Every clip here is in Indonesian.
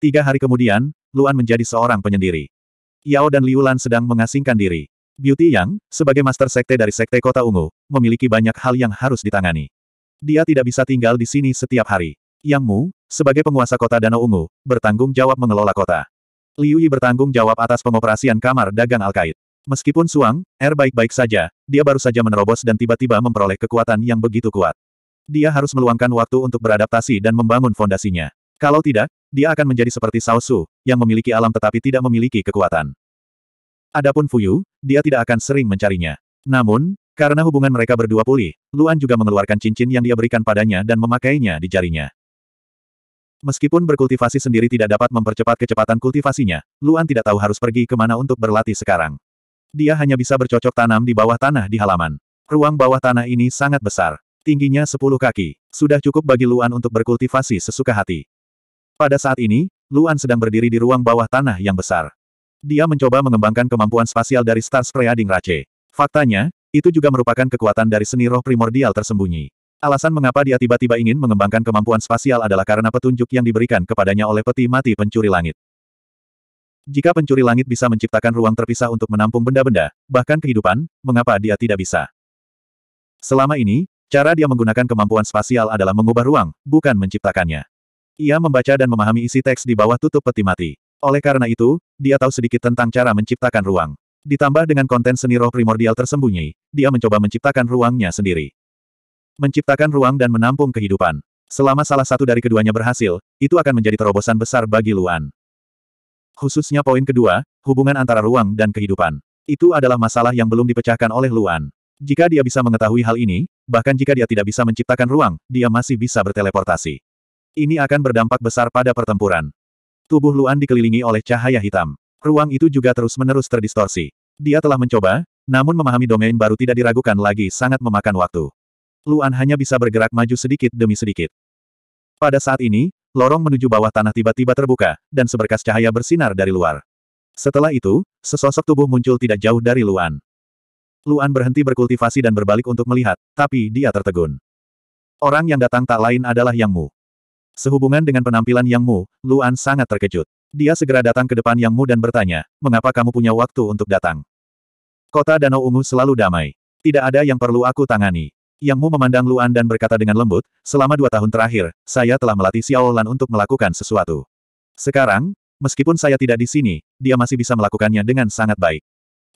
Tiga hari kemudian, Luan menjadi seorang penyendiri. Yao dan Liu sedang mengasingkan diri. Beauty Yang, sebagai master sekte dari sekte Kota Ungu, memiliki banyak hal yang harus ditangani. Dia tidak bisa tinggal di sini setiap hari. Yang Mu, sebagai penguasa kota Danau Ungu, bertanggung jawab mengelola kota. Liu Yi bertanggung jawab atas pengoperasian kamar dagang al Alkait. Meskipun Suang, air er baik-baik saja, dia baru saja menerobos dan tiba-tiba memperoleh kekuatan yang begitu kuat. Dia harus meluangkan waktu untuk beradaptasi dan membangun fondasinya. Kalau tidak, dia akan menjadi seperti Cao yang memiliki alam tetapi tidak memiliki kekuatan. Adapun Fuyu, dia tidak akan sering mencarinya. Namun, karena hubungan mereka berdua pulih, Luan juga mengeluarkan cincin yang dia berikan padanya dan memakainya di jarinya. Meskipun berkultivasi sendiri tidak dapat mempercepat kecepatan kultivasinya, Luan tidak tahu harus pergi kemana untuk berlatih sekarang. Dia hanya bisa bercocok tanam di bawah tanah di halaman. Ruang bawah tanah ini sangat besar. Tingginya 10 kaki. Sudah cukup bagi Luan untuk berkultivasi sesuka hati. Pada saat ini, Luan sedang berdiri di ruang bawah tanah yang besar. Dia mencoba mengembangkan kemampuan spasial dari Star Spreading Rache. Faktanya, itu juga merupakan kekuatan dari seni roh primordial tersembunyi. Alasan mengapa dia tiba-tiba ingin mengembangkan kemampuan spasial adalah karena petunjuk yang diberikan kepadanya oleh peti mati pencuri langit. Jika pencuri langit bisa menciptakan ruang terpisah untuk menampung benda-benda, bahkan kehidupan, mengapa dia tidak bisa? Selama ini, cara dia menggunakan kemampuan spasial adalah mengubah ruang, bukan menciptakannya. Ia membaca dan memahami isi teks di bawah tutup peti mati. Oleh karena itu, dia tahu sedikit tentang cara menciptakan ruang. Ditambah dengan konten seni roh primordial tersembunyi, dia mencoba menciptakan ruangnya sendiri. Menciptakan ruang dan menampung kehidupan. Selama salah satu dari keduanya berhasil, itu akan menjadi terobosan besar bagi Luan. Khususnya poin kedua, hubungan antara ruang dan kehidupan. Itu adalah masalah yang belum dipecahkan oleh Luan. Jika dia bisa mengetahui hal ini, bahkan jika dia tidak bisa menciptakan ruang, dia masih bisa berteleportasi. Ini akan berdampak besar pada pertempuran. Tubuh Luan dikelilingi oleh cahaya hitam. Ruang itu juga terus-menerus terdistorsi. Dia telah mencoba, namun memahami domain baru tidak diragukan lagi sangat memakan waktu. Luan hanya bisa bergerak maju sedikit demi sedikit. Pada saat ini, lorong menuju bawah tanah tiba-tiba terbuka, dan seberkas cahaya bersinar dari luar. Setelah itu, sesosok tubuh muncul tidak jauh dari Luan. Luan berhenti berkultivasi dan berbalik untuk melihat, tapi dia tertegun. Orang yang datang tak lain adalah Yang Mu. Sehubungan dengan penampilan Yang Mu, Luan sangat terkejut. Dia segera datang ke depan Yang Mu dan bertanya, mengapa kamu punya waktu untuk datang? Kota Danau Ungu selalu damai. Tidak ada yang perlu aku tangani. Yang Mu memandang Luan dan berkata dengan lembut, selama dua tahun terakhir, saya telah melatih Xiao Lan untuk melakukan sesuatu. Sekarang, meskipun saya tidak di sini, dia masih bisa melakukannya dengan sangat baik.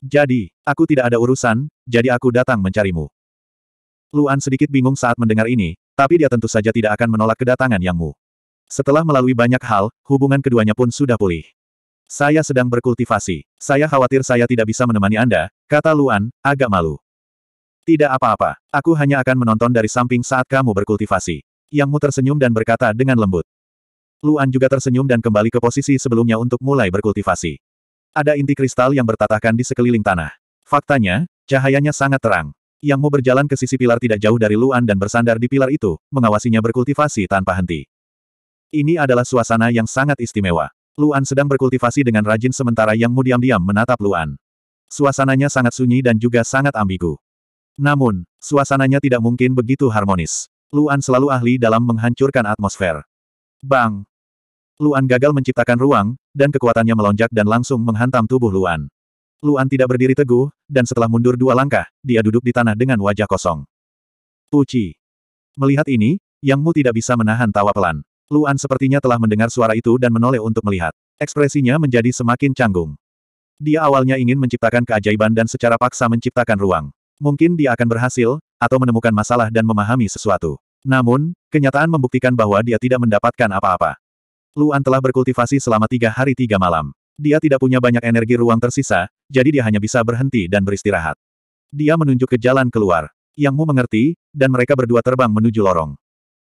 Jadi, aku tidak ada urusan, jadi aku datang mencarimu. Luan sedikit bingung saat mendengar ini, tapi dia tentu saja tidak akan menolak kedatangan Yang Mu. Setelah melalui banyak hal, hubungan keduanya pun sudah pulih. Saya sedang berkultivasi. Saya khawatir saya tidak bisa menemani Anda, kata Luan, agak malu. Tidak apa-apa, aku hanya akan menonton dari samping saat kamu berkultivasi. Yang Mu tersenyum dan berkata dengan lembut. Luan juga tersenyum dan kembali ke posisi sebelumnya untuk mulai berkultivasi. Ada inti kristal yang bertatahkan di sekeliling tanah. Faktanya, cahayanya sangat terang. Yang Mu berjalan ke sisi pilar tidak jauh dari Luan dan bersandar di pilar itu, mengawasinya berkultivasi tanpa henti. Ini adalah suasana yang sangat istimewa. Luan sedang berkultivasi dengan rajin sementara Yang Mu diam-diam menatap Luan. Suasananya sangat sunyi dan juga sangat ambigu. Namun, suasananya tidak mungkin begitu harmonis. Luan selalu ahli dalam menghancurkan atmosfer. Bang! Luan gagal menciptakan ruang, dan kekuatannya melonjak dan langsung menghantam tubuh Luan. Luan tidak berdiri teguh, dan setelah mundur dua langkah, dia duduk di tanah dengan wajah kosong. Puci. Melihat ini, Yang Mu tidak bisa menahan tawa pelan. Luan sepertinya telah mendengar suara itu dan menoleh untuk melihat. Ekspresinya menjadi semakin canggung. Dia awalnya ingin menciptakan keajaiban dan secara paksa menciptakan ruang. Mungkin dia akan berhasil, atau menemukan masalah dan memahami sesuatu. Namun, kenyataan membuktikan bahwa dia tidak mendapatkan apa-apa. Luan telah berkultivasi selama tiga hari tiga malam. Dia tidak punya banyak energi ruang tersisa, jadi dia hanya bisa berhenti dan beristirahat. Dia menunjuk ke jalan keluar. Yang Mu mengerti, dan mereka berdua terbang menuju lorong.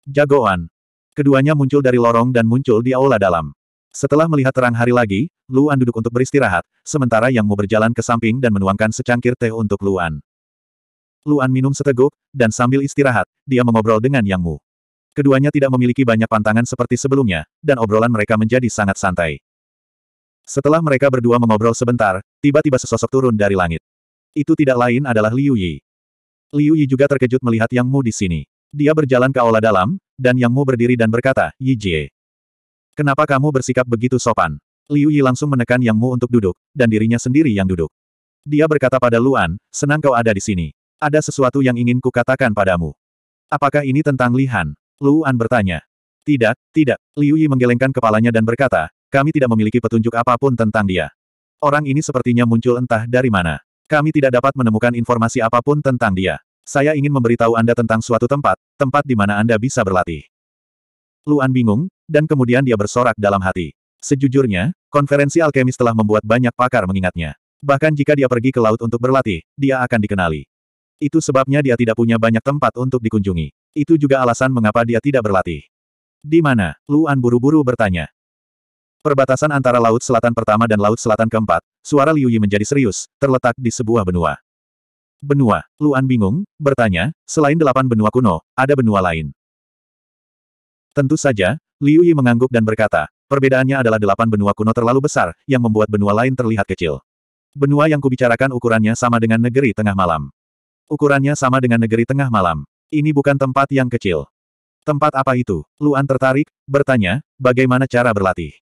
Jagoan. Keduanya muncul dari lorong dan muncul di aula dalam. Setelah melihat terang hari lagi, Luan duduk untuk beristirahat, sementara Yang Mu berjalan ke samping dan menuangkan secangkir teh untuk Luan. Luan minum seteguk, dan sambil istirahat, dia mengobrol dengan Yang Mu. Keduanya tidak memiliki banyak pantangan seperti sebelumnya, dan obrolan mereka menjadi sangat santai. Setelah mereka berdua mengobrol sebentar, tiba-tiba sesosok turun dari langit. Itu tidak lain adalah Liu Yi. Liu Yi juga terkejut melihat Yang Mu di sini. Dia berjalan ke aula dalam, dan Yang Mu berdiri dan berkata, Yi Jie. Kenapa kamu bersikap begitu sopan? Liu Yi langsung menekan Yang Mu untuk duduk, dan dirinya sendiri yang duduk. Dia berkata pada Luan, senang kau ada di sini. Ada sesuatu yang ingin kukatakan padamu. Apakah ini tentang Lihan? Luan bertanya. Tidak, tidak. Liu Yi menggelengkan kepalanya dan berkata, kami tidak memiliki petunjuk apapun tentang dia. Orang ini sepertinya muncul entah dari mana. Kami tidak dapat menemukan informasi apapun tentang dia. Saya ingin memberitahu Anda tentang suatu tempat, tempat di mana Anda bisa berlatih. Luan bingung, dan kemudian dia bersorak dalam hati. Sejujurnya, konferensi alkemis telah membuat banyak pakar mengingatnya. Bahkan jika dia pergi ke laut untuk berlatih, dia akan dikenali. Itu sebabnya dia tidak punya banyak tempat untuk dikunjungi. Itu juga alasan mengapa dia tidak berlatih. Di mana? Luan buru-buru bertanya. Perbatasan antara Laut Selatan Pertama dan Laut Selatan Keempat, suara Liu Yi menjadi serius, terletak di sebuah benua. Benua, Luan bingung, bertanya, selain delapan benua kuno, ada benua lain. Tentu saja, Liu Yi mengangguk dan berkata, perbedaannya adalah delapan benua kuno terlalu besar, yang membuat benua lain terlihat kecil. Benua yang kubicarakan ukurannya sama dengan negeri tengah malam. Ukurannya sama dengan negeri tengah malam. Ini bukan tempat yang kecil. Tempat apa itu? Luan tertarik, bertanya, bagaimana cara berlatih?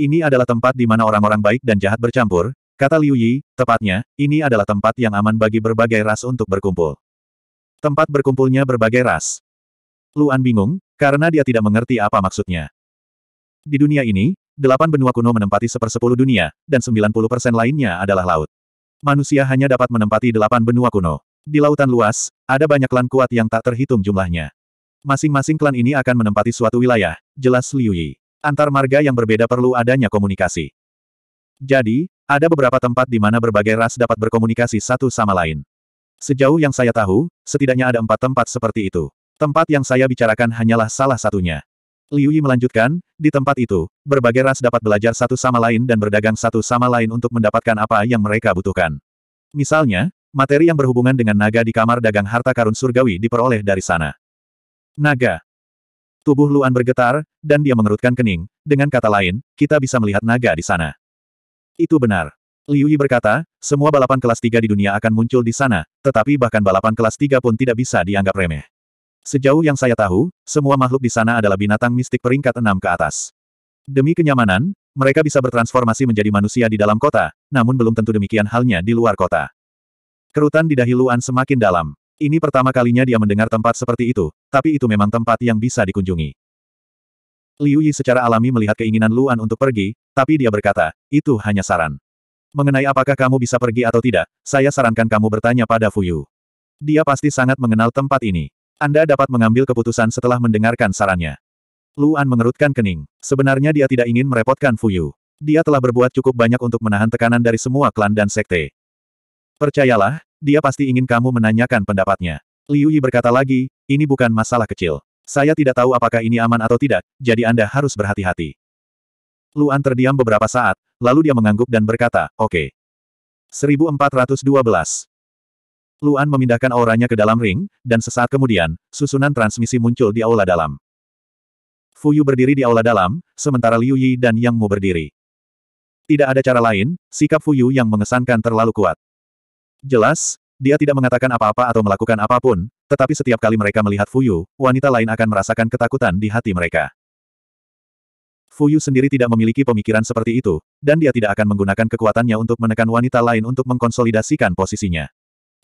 Ini adalah tempat di mana orang-orang baik dan jahat bercampur, kata Liu Yi, tepatnya, ini adalah tempat yang aman bagi berbagai ras untuk berkumpul. Tempat berkumpulnya berbagai ras. Luan bingung, karena dia tidak mengerti apa maksudnya. Di dunia ini, delapan benua kuno menempati sepersepuluh dunia, dan sembilan puluh persen lainnya adalah laut. Manusia hanya dapat menempati delapan benua kuno. Di lautan luas, ada banyak klan kuat yang tak terhitung jumlahnya. Masing-masing klan ini akan menempati suatu wilayah, jelas Liu Yi. Antar marga yang berbeda perlu adanya komunikasi. Jadi, ada beberapa tempat di mana berbagai ras dapat berkomunikasi satu sama lain. Sejauh yang saya tahu, setidaknya ada empat tempat seperti itu. Tempat yang saya bicarakan hanyalah salah satunya. Liu Yi melanjutkan, di tempat itu, berbagai ras dapat belajar satu sama lain dan berdagang satu sama lain untuk mendapatkan apa yang mereka butuhkan. Misalnya, materi yang berhubungan dengan naga di kamar dagang harta karun surgawi diperoleh dari sana. Naga. Tubuh Luan bergetar, dan dia mengerutkan kening. Dengan kata lain, kita bisa melihat naga di sana. Itu benar. Liu Yi berkata, semua balapan kelas 3 di dunia akan muncul di sana, tetapi bahkan balapan kelas 3 pun tidak bisa dianggap remeh. Sejauh yang saya tahu, semua makhluk di sana adalah binatang mistik peringkat enam ke atas. Demi kenyamanan, mereka bisa bertransformasi menjadi manusia di dalam kota, namun belum tentu demikian halnya di luar kota. Kerutan di dahi Luan semakin dalam. Ini pertama kalinya dia mendengar tempat seperti itu, tapi itu memang tempat yang bisa dikunjungi. Liu Yi secara alami melihat keinginan Luan untuk pergi, tapi dia berkata, itu hanya saran. Mengenai apakah kamu bisa pergi atau tidak, saya sarankan kamu bertanya pada Fuyu. Dia pasti sangat mengenal tempat ini. Anda dapat mengambil keputusan setelah mendengarkan sarannya. Luan mengerutkan kening. Sebenarnya dia tidak ingin merepotkan Fuyu. Dia telah berbuat cukup banyak untuk menahan tekanan dari semua klan dan sekte. Percayalah, dia pasti ingin kamu menanyakan pendapatnya. Liu Yi berkata lagi, ini bukan masalah kecil. Saya tidak tahu apakah ini aman atau tidak, jadi Anda harus berhati-hati. Luan terdiam beberapa saat, lalu dia mengangguk dan berkata, oke. Okay. 1412. Luan memindahkan auranya ke dalam ring, dan sesaat kemudian, susunan transmisi muncul di aula dalam. Fu Yu berdiri di aula dalam, sementara Liu Yi dan Yang Mu berdiri. Tidak ada cara lain, sikap Fu Yu yang mengesankan terlalu kuat. Jelas, dia tidak mengatakan apa-apa atau melakukan apapun, tetapi setiap kali mereka melihat Fu Yu, wanita lain akan merasakan ketakutan di hati mereka. Fu Yu sendiri tidak memiliki pemikiran seperti itu, dan dia tidak akan menggunakan kekuatannya untuk menekan wanita lain untuk mengkonsolidasikan posisinya.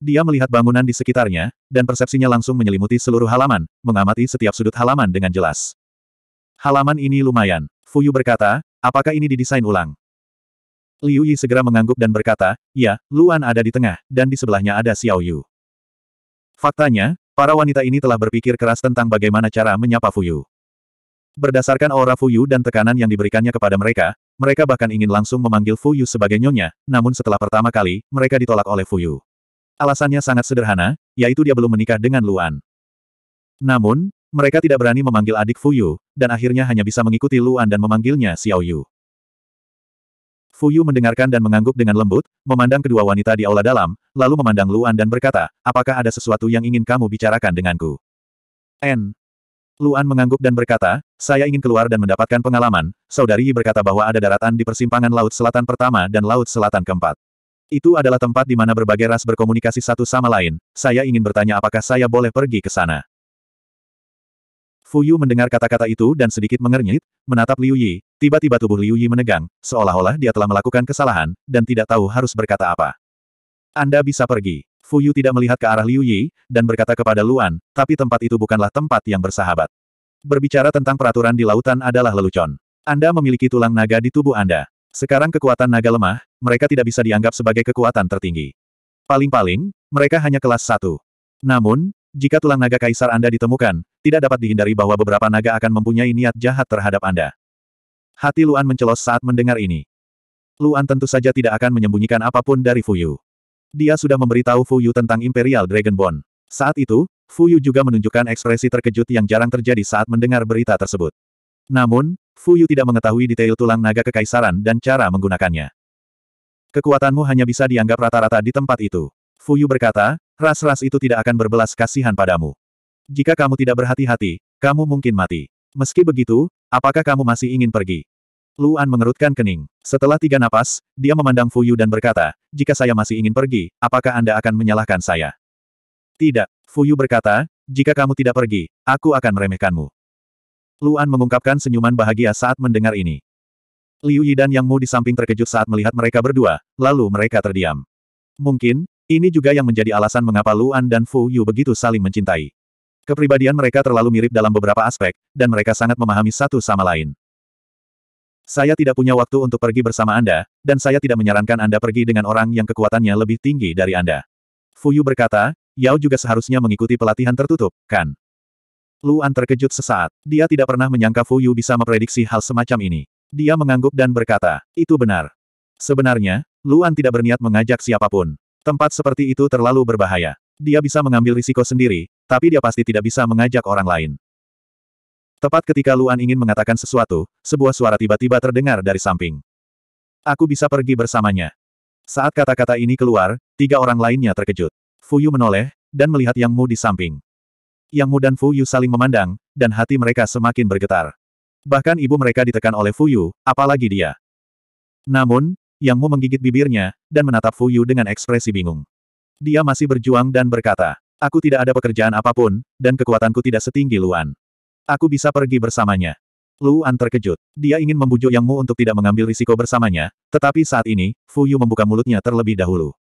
Dia melihat bangunan di sekitarnya, dan persepsinya langsung menyelimuti seluruh halaman, mengamati setiap sudut halaman dengan jelas. Halaman ini lumayan. Fuyu berkata, apakah ini didesain ulang? Liu Yi segera mengangguk dan berkata, ya, Luan ada di tengah, dan di sebelahnya ada Xiao Yu. Faktanya, para wanita ini telah berpikir keras tentang bagaimana cara menyapa Fuyu. Berdasarkan aura Fuyu dan tekanan yang diberikannya kepada mereka, mereka bahkan ingin langsung memanggil Fuyu sebagai nyonya, namun setelah pertama kali, mereka ditolak oleh Fuyu. Alasannya sangat sederhana, yaitu dia belum menikah dengan Luan. Namun, mereka tidak berani memanggil adik Fuyu, dan akhirnya hanya bisa mengikuti Luan dan memanggilnya Xiao Yu. Fuyu mendengarkan dan mengangguk dengan lembut, memandang kedua wanita di aula dalam, lalu memandang Luan dan berkata, apakah ada sesuatu yang ingin kamu bicarakan denganku? N. Luan mengangguk dan berkata, saya ingin keluar dan mendapatkan pengalaman, saudari berkata bahwa ada daratan di persimpangan Laut Selatan Pertama dan Laut Selatan Keempat. Itu adalah tempat di mana berbagai ras berkomunikasi satu sama lain. Saya ingin bertanya apakah saya boleh pergi ke sana. Fuyu mendengar kata-kata itu dan sedikit mengernyit, menatap Liu Yi. Tiba-tiba tubuh Liu Yi menegang, seolah-olah dia telah melakukan kesalahan, dan tidak tahu harus berkata apa. Anda bisa pergi. Fuyu tidak melihat ke arah Liu Yi, dan berkata kepada Luan, tapi tempat itu bukanlah tempat yang bersahabat. Berbicara tentang peraturan di lautan adalah lelucon. Anda memiliki tulang naga di tubuh Anda. Sekarang kekuatan naga lemah, mereka tidak bisa dianggap sebagai kekuatan tertinggi. Paling-paling, mereka hanya kelas satu. Namun, jika tulang naga kaisar Anda ditemukan, tidak dapat dihindari bahwa beberapa naga akan mempunyai niat jahat terhadap Anda. Hati Luan mencelos saat mendengar ini. Luan tentu saja tidak akan menyembunyikan apapun dari Fuyu. Dia sudah memberitahu Fuyu tentang Imperial Dragonborn. Saat itu, Fuyu juga menunjukkan ekspresi terkejut yang jarang terjadi saat mendengar berita tersebut. Namun, Fuyu tidak mengetahui detail tulang naga kekaisaran dan cara menggunakannya. Kekuatanmu hanya bisa dianggap rata-rata di tempat itu. Fuyu berkata, ras-ras itu tidak akan berbelas kasihan padamu. Jika kamu tidak berhati-hati, kamu mungkin mati. Meski begitu, apakah kamu masih ingin pergi? Luan mengerutkan kening. Setelah tiga napas, dia memandang Fuyu dan berkata, jika saya masih ingin pergi, apakah Anda akan menyalahkan saya? Tidak, Fuyu berkata, jika kamu tidak pergi, aku akan meremehkanmu. Luan mengungkapkan senyuman bahagia saat mendengar ini. Liu Yi dan Yang Mu di samping terkejut saat melihat mereka berdua, lalu mereka terdiam. Mungkin, ini juga yang menjadi alasan mengapa Luan dan Fu Yu begitu saling mencintai. Kepribadian mereka terlalu mirip dalam beberapa aspek, dan mereka sangat memahami satu sama lain. Saya tidak punya waktu untuk pergi bersama Anda, dan saya tidak menyarankan Anda pergi dengan orang yang kekuatannya lebih tinggi dari Anda. Fuyu berkata, Yao juga seharusnya mengikuti pelatihan tertutup, kan? Luan terkejut sesaat. Dia tidak pernah menyangka Fu Yu bisa memprediksi hal semacam ini. Dia mengangguk dan berkata, itu benar. Sebenarnya, Luan tidak berniat mengajak siapapun. Tempat seperti itu terlalu berbahaya. Dia bisa mengambil risiko sendiri, tapi dia pasti tidak bisa mengajak orang lain. Tepat ketika Luan ingin mengatakan sesuatu, sebuah suara tiba-tiba terdengar dari samping. Aku bisa pergi bersamanya. Saat kata-kata ini keluar, tiga orang lainnya terkejut. Fuyu menoleh, dan melihat Yang Mu di samping. Yang Mu dan Fu Yu saling memandang, dan hati mereka semakin bergetar. Bahkan ibu mereka ditekan oleh Fu Yu, apalagi dia. Namun, Yang Mu menggigit bibirnya, dan menatap Fu Yu dengan ekspresi bingung. Dia masih berjuang dan berkata, Aku tidak ada pekerjaan apapun, dan kekuatanku tidak setinggi Luan. Aku bisa pergi bersamanya. Luan terkejut. Dia ingin membujuk Yang Mu untuk tidak mengambil risiko bersamanya, tetapi saat ini, Fu Yu membuka mulutnya terlebih dahulu.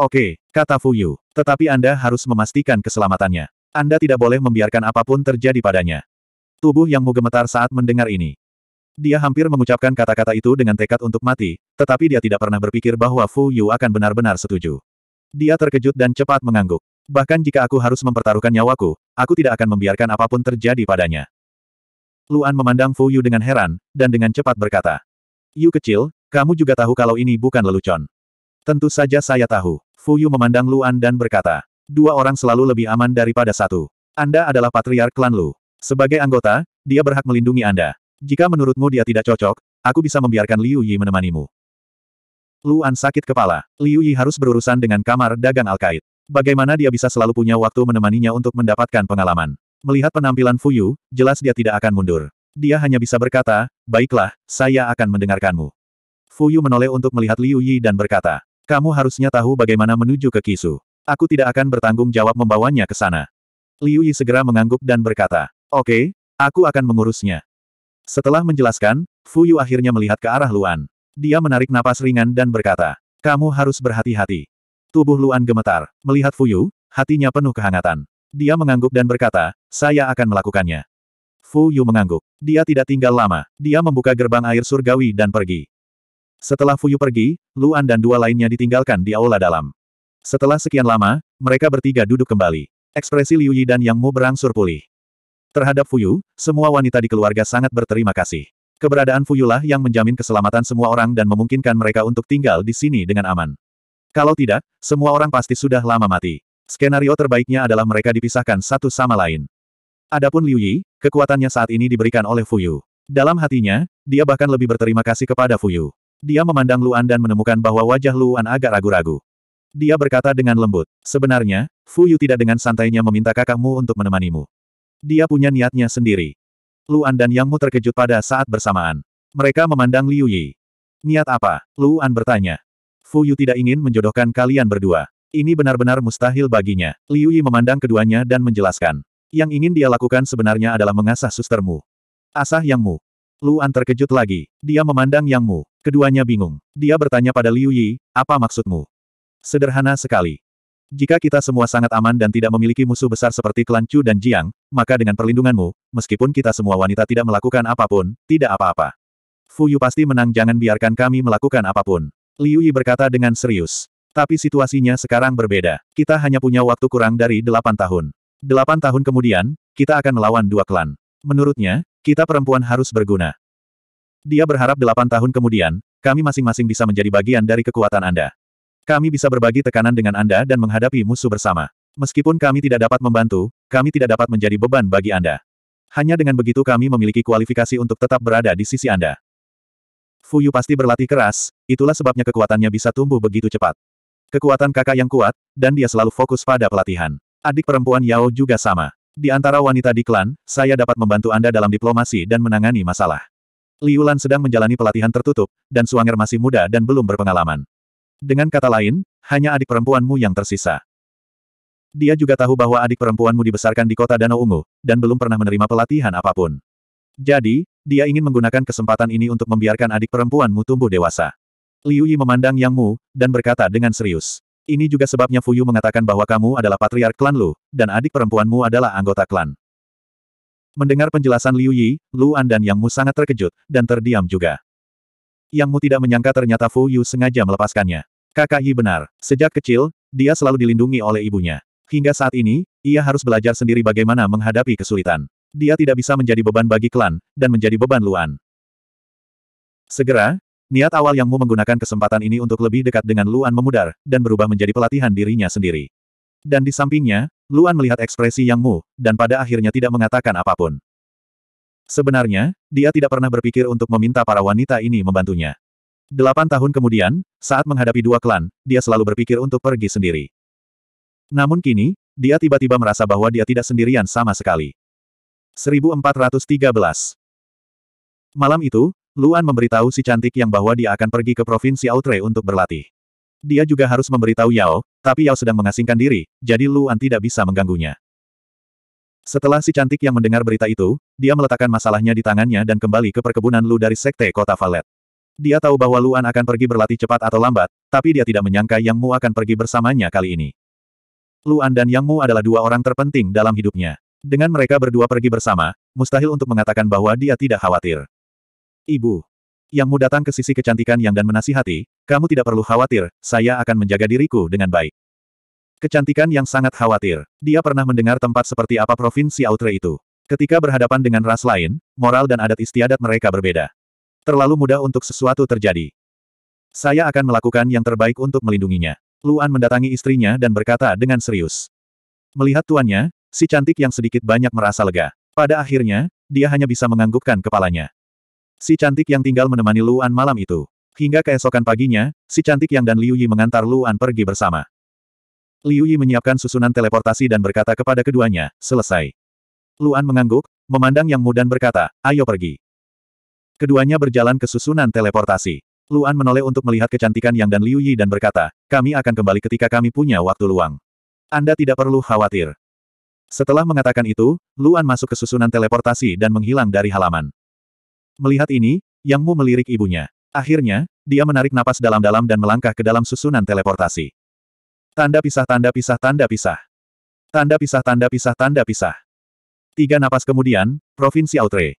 Oke, kata Fu Yu. Tetapi Anda harus memastikan keselamatannya. Anda tidak boleh membiarkan apapun terjadi padanya. Tubuh yang mu gemetar saat mendengar ini. Dia hampir mengucapkan kata-kata itu dengan tekad untuk mati, tetapi dia tidak pernah berpikir bahwa Fu Yu akan benar-benar setuju. Dia terkejut dan cepat mengangguk. Bahkan jika aku harus mempertaruhkan nyawaku, aku tidak akan membiarkan apapun terjadi padanya. Luan memandang Fu Yu dengan heran, dan dengan cepat berkata. Yu kecil, kamu juga tahu kalau ini bukan lelucon. Tentu saja saya tahu. Fu Yu memandang Luan dan berkata dua orang selalu lebih aman daripada satu. Anda adalah patriark klan Lu. Sebagai anggota, dia berhak melindungi Anda. Jika menurutmu dia tidak cocok, aku bisa membiarkan Liu Yi menemanimu. Luan sakit kepala. Liu Yi harus berurusan dengan kamar dagang Al-Qaid. Bagaimana dia bisa selalu punya waktu menemaninya untuk mendapatkan pengalaman? Melihat penampilan Fuyu, jelas dia tidak akan mundur. Dia hanya bisa berkata, baiklah, saya akan mendengarkanmu. Fuyu menoleh untuk melihat Liu Yi dan berkata, kamu harusnya tahu bagaimana menuju ke Kisu. Aku tidak akan bertanggung jawab membawanya ke sana. Liu Yi segera mengangguk dan berkata, Oke, okay, aku akan mengurusnya. Setelah menjelaskan, Fu Yu akhirnya melihat ke arah Luan. Dia menarik napas ringan dan berkata, Kamu harus berhati-hati. Tubuh Luan gemetar. Melihat Fu Yu, hatinya penuh kehangatan. Dia mengangguk dan berkata, Saya akan melakukannya. Fu Yu mengangguk. Dia tidak tinggal lama. Dia membuka gerbang air surgawi dan pergi. Setelah Fu Yu pergi, Luan dan dua lainnya ditinggalkan di aula dalam. Setelah sekian lama, mereka bertiga duduk kembali. Ekspresi Liu Yi dan Yang Mu berangsur pulih. Terhadap Fuyu, semua wanita di keluarga sangat berterima kasih. Keberadaan Fuyu lah yang menjamin keselamatan semua orang dan memungkinkan mereka untuk tinggal di sini dengan aman. Kalau tidak, semua orang pasti sudah lama mati. Skenario terbaiknya adalah mereka dipisahkan satu sama lain. Adapun Liu Yi, kekuatannya saat ini diberikan oleh Fuyu. Dalam hatinya, dia bahkan lebih berterima kasih kepada Fuyu. Dia memandang Luan dan menemukan bahwa wajah Luan agak ragu-ragu. Dia berkata dengan lembut. Sebenarnya, Fu Yu tidak dengan santainya meminta kakakmu untuk menemanimu. Dia punya niatnya sendiri. Luan dan Yang Mu terkejut pada saat bersamaan. Mereka memandang Liu Yi. Niat apa? Luan bertanya. Fu Yu tidak ingin menjodohkan kalian berdua. Ini benar-benar mustahil baginya. Liu Yi memandang keduanya dan menjelaskan. Yang ingin dia lakukan sebenarnya adalah mengasah sustermu. Asah Yang Mu. Luan terkejut lagi. Dia memandang Yang Mu. Keduanya bingung. Dia bertanya pada Liu Yi, apa maksudmu? Sederhana sekali. Jika kita semua sangat aman dan tidak memiliki musuh besar seperti klan Chu dan Jiang, maka dengan perlindunganmu, meskipun kita semua wanita tidak melakukan apapun, tidak apa-apa. Fu Yu pasti menang jangan biarkan kami melakukan apapun. Liu Yi berkata dengan serius. Tapi situasinya sekarang berbeda. Kita hanya punya waktu kurang dari delapan tahun. Delapan tahun kemudian, kita akan melawan dua klan. Menurutnya, kita perempuan harus berguna. Dia berharap delapan tahun kemudian, kami masing-masing bisa menjadi bagian dari kekuatan Anda. Kami bisa berbagi tekanan dengan Anda dan menghadapi musuh bersama. Meskipun kami tidak dapat membantu, kami tidak dapat menjadi beban bagi Anda. Hanya dengan begitu kami memiliki kualifikasi untuk tetap berada di sisi Anda. Fuyu pasti berlatih keras, itulah sebabnya kekuatannya bisa tumbuh begitu cepat. Kekuatan kakak yang kuat, dan dia selalu fokus pada pelatihan. Adik perempuan Yao juga sama. Di antara wanita di klan, saya dapat membantu Anda dalam diplomasi dan menangani masalah. Liulan sedang menjalani pelatihan tertutup, dan Suanger masih muda dan belum berpengalaman. Dengan kata lain, hanya adik perempuanmu yang tersisa. Dia juga tahu bahwa adik perempuanmu dibesarkan di kota Danau Ungu, dan belum pernah menerima pelatihan apapun. Jadi, dia ingin menggunakan kesempatan ini untuk membiarkan adik perempuanmu tumbuh dewasa. Liu Yi memandang Yang Mu, dan berkata dengan serius. Ini juga sebabnya Fuyu mengatakan bahwa kamu adalah patriark klan Lu, dan adik perempuanmu adalah anggota klan. Mendengar penjelasan Liu Yi, Lu An dan Yang Mu sangat terkejut, dan terdiam juga. Yang Mu tidak menyangka ternyata Fu Yu sengaja melepaskannya. Kakak Yi benar. Sejak kecil, dia selalu dilindungi oleh ibunya. Hingga saat ini, ia harus belajar sendiri bagaimana menghadapi kesulitan. Dia tidak bisa menjadi beban bagi klan, dan menjadi beban Luan. Segera, niat awal Yang Mu menggunakan kesempatan ini untuk lebih dekat dengan Luan memudar, dan berubah menjadi pelatihan dirinya sendiri. Dan di sampingnya, Luan melihat ekspresi Yang Mu, dan pada akhirnya tidak mengatakan apapun. Sebenarnya, dia tidak pernah berpikir untuk meminta para wanita ini membantunya. Delapan tahun kemudian, saat menghadapi dua klan, dia selalu berpikir untuk pergi sendiri. Namun kini, dia tiba-tiba merasa bahwa dia tidak sendirian sama sekali. 1413 Malam itu, Luan memberitahu si cantik yang bahwa dia akan pergi ke Provinsi Outre untuk berlatih. Dia juga harus memberitahu Yao, tapi Yao sedang mengasingkan diri, jadi Luan tidak bisa mengganggunya. Setelah si cantik yang mendengar berita itu, dia meletakkan masalahnya di tangannya dan kembali ke perkebunan Lu dari Sekte Kota Valet. Dia tahu bahwa Luan akan pergi berlatih cepat atau lambat, tapi dia tidak menyangka Yang Mu akan pergi bersamanya kali ini. Luan dan Yang Mu adalah dua orang terpenting dalam hidupnya. Dengan mereka berdua pergi bersama, mustahil untuk mengatakan bahwa dia tidak khawatir. Ibu, Yang Mu datang ke sisi kecantikan Yang dan menasihati, kamu tidak perlu khawatir, saya akan menjaga diriku dengan baik. Kecantikan yang sangat khawatir. Dia pernah mendengar tempat seperti apa provinsi Outre itu. Ketika berhadapan dengan ras lain, moral dan adat istiadat mereka berbeda. Terlalu mudah untuk sesuatu terjadi. Saya akan melakukan yang terbaik untuk melindunginya. Luan mendatangi istrinya dan berkata dengan serius. Melihat tuannya, si cantik yang sedikit banyak merasa lega. Pada akhirnya, dia hanya bisa menganggukkan kepalanya. Si cantik yang tinggal menemani Luan malam itu. Hingga keesokan paginya, si cantik yang dan Liu Yi mengantar Luan pergi bersama. Liu Yi menyiapkan susunan teleportasi dan berkata kepada keduanya, selesai. Luan mengangguk, memandang Yang Mu dan berkata, ayo pergi. Keduanya berjalan ke susunan teleportasi. Luan menoleh untuk melihat kecantikan Yang dan Liu Yi dan berkata, kami akan kembali ketika kami punya waktu luang. Anda tidak perlu khawatir. Setelah mengatakan itu, Luan masuk ke susunan teleportasi dan menghilang dari halaman. Melihat ini, Yang Mu melirik ibunya. Akhirnya, dia menarik napas dalam-dalam dan melangkah ke dalam susunan teleportasi. Tanda pisah tanda pisah tanda pisah. Tanda pisah tanda pisah tanda pisah. Tiga napas kemudian, Provinsi Outre.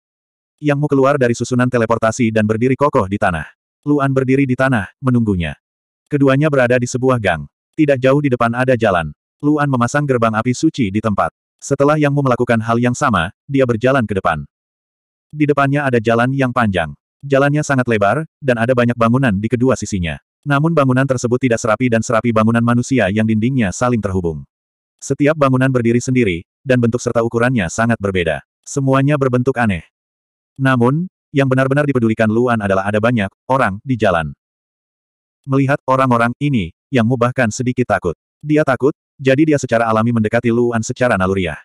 Yang Mu keluar dari susunan teleportasi dan berdiri kokoh di tanah. Luan berdiri di tanah, menunggunya. Keduanya berada di sebuah gang. Tidak jauh di depan ada jalan. Luan memasang gerbang api suci di tempat. Setelah Yang Mu melakukan hal yang sama, dia berjalan ke depan. Di depannya ada jalan yang panjang. Jalannya sangat lebar, dan ada banyak bangunan di kedua sisinya. Namun bangunan tersebut tidak serapi dan serapi bangunan manusia yang dindingnya saling terhubung. Setiap bangunan berdiri sendiri, dan bentuk serta ukurannya sangat berbeda. Semuanya berbentuk aneh. Namun, yang benar-benar dipedulikan Luan adalah ada banyak orang di jalan. Melihat orang-orang ini, yang Mu bahkan sedikit takut. Dia takut, jadi dia secara alami mendekati Luan secara naluriah.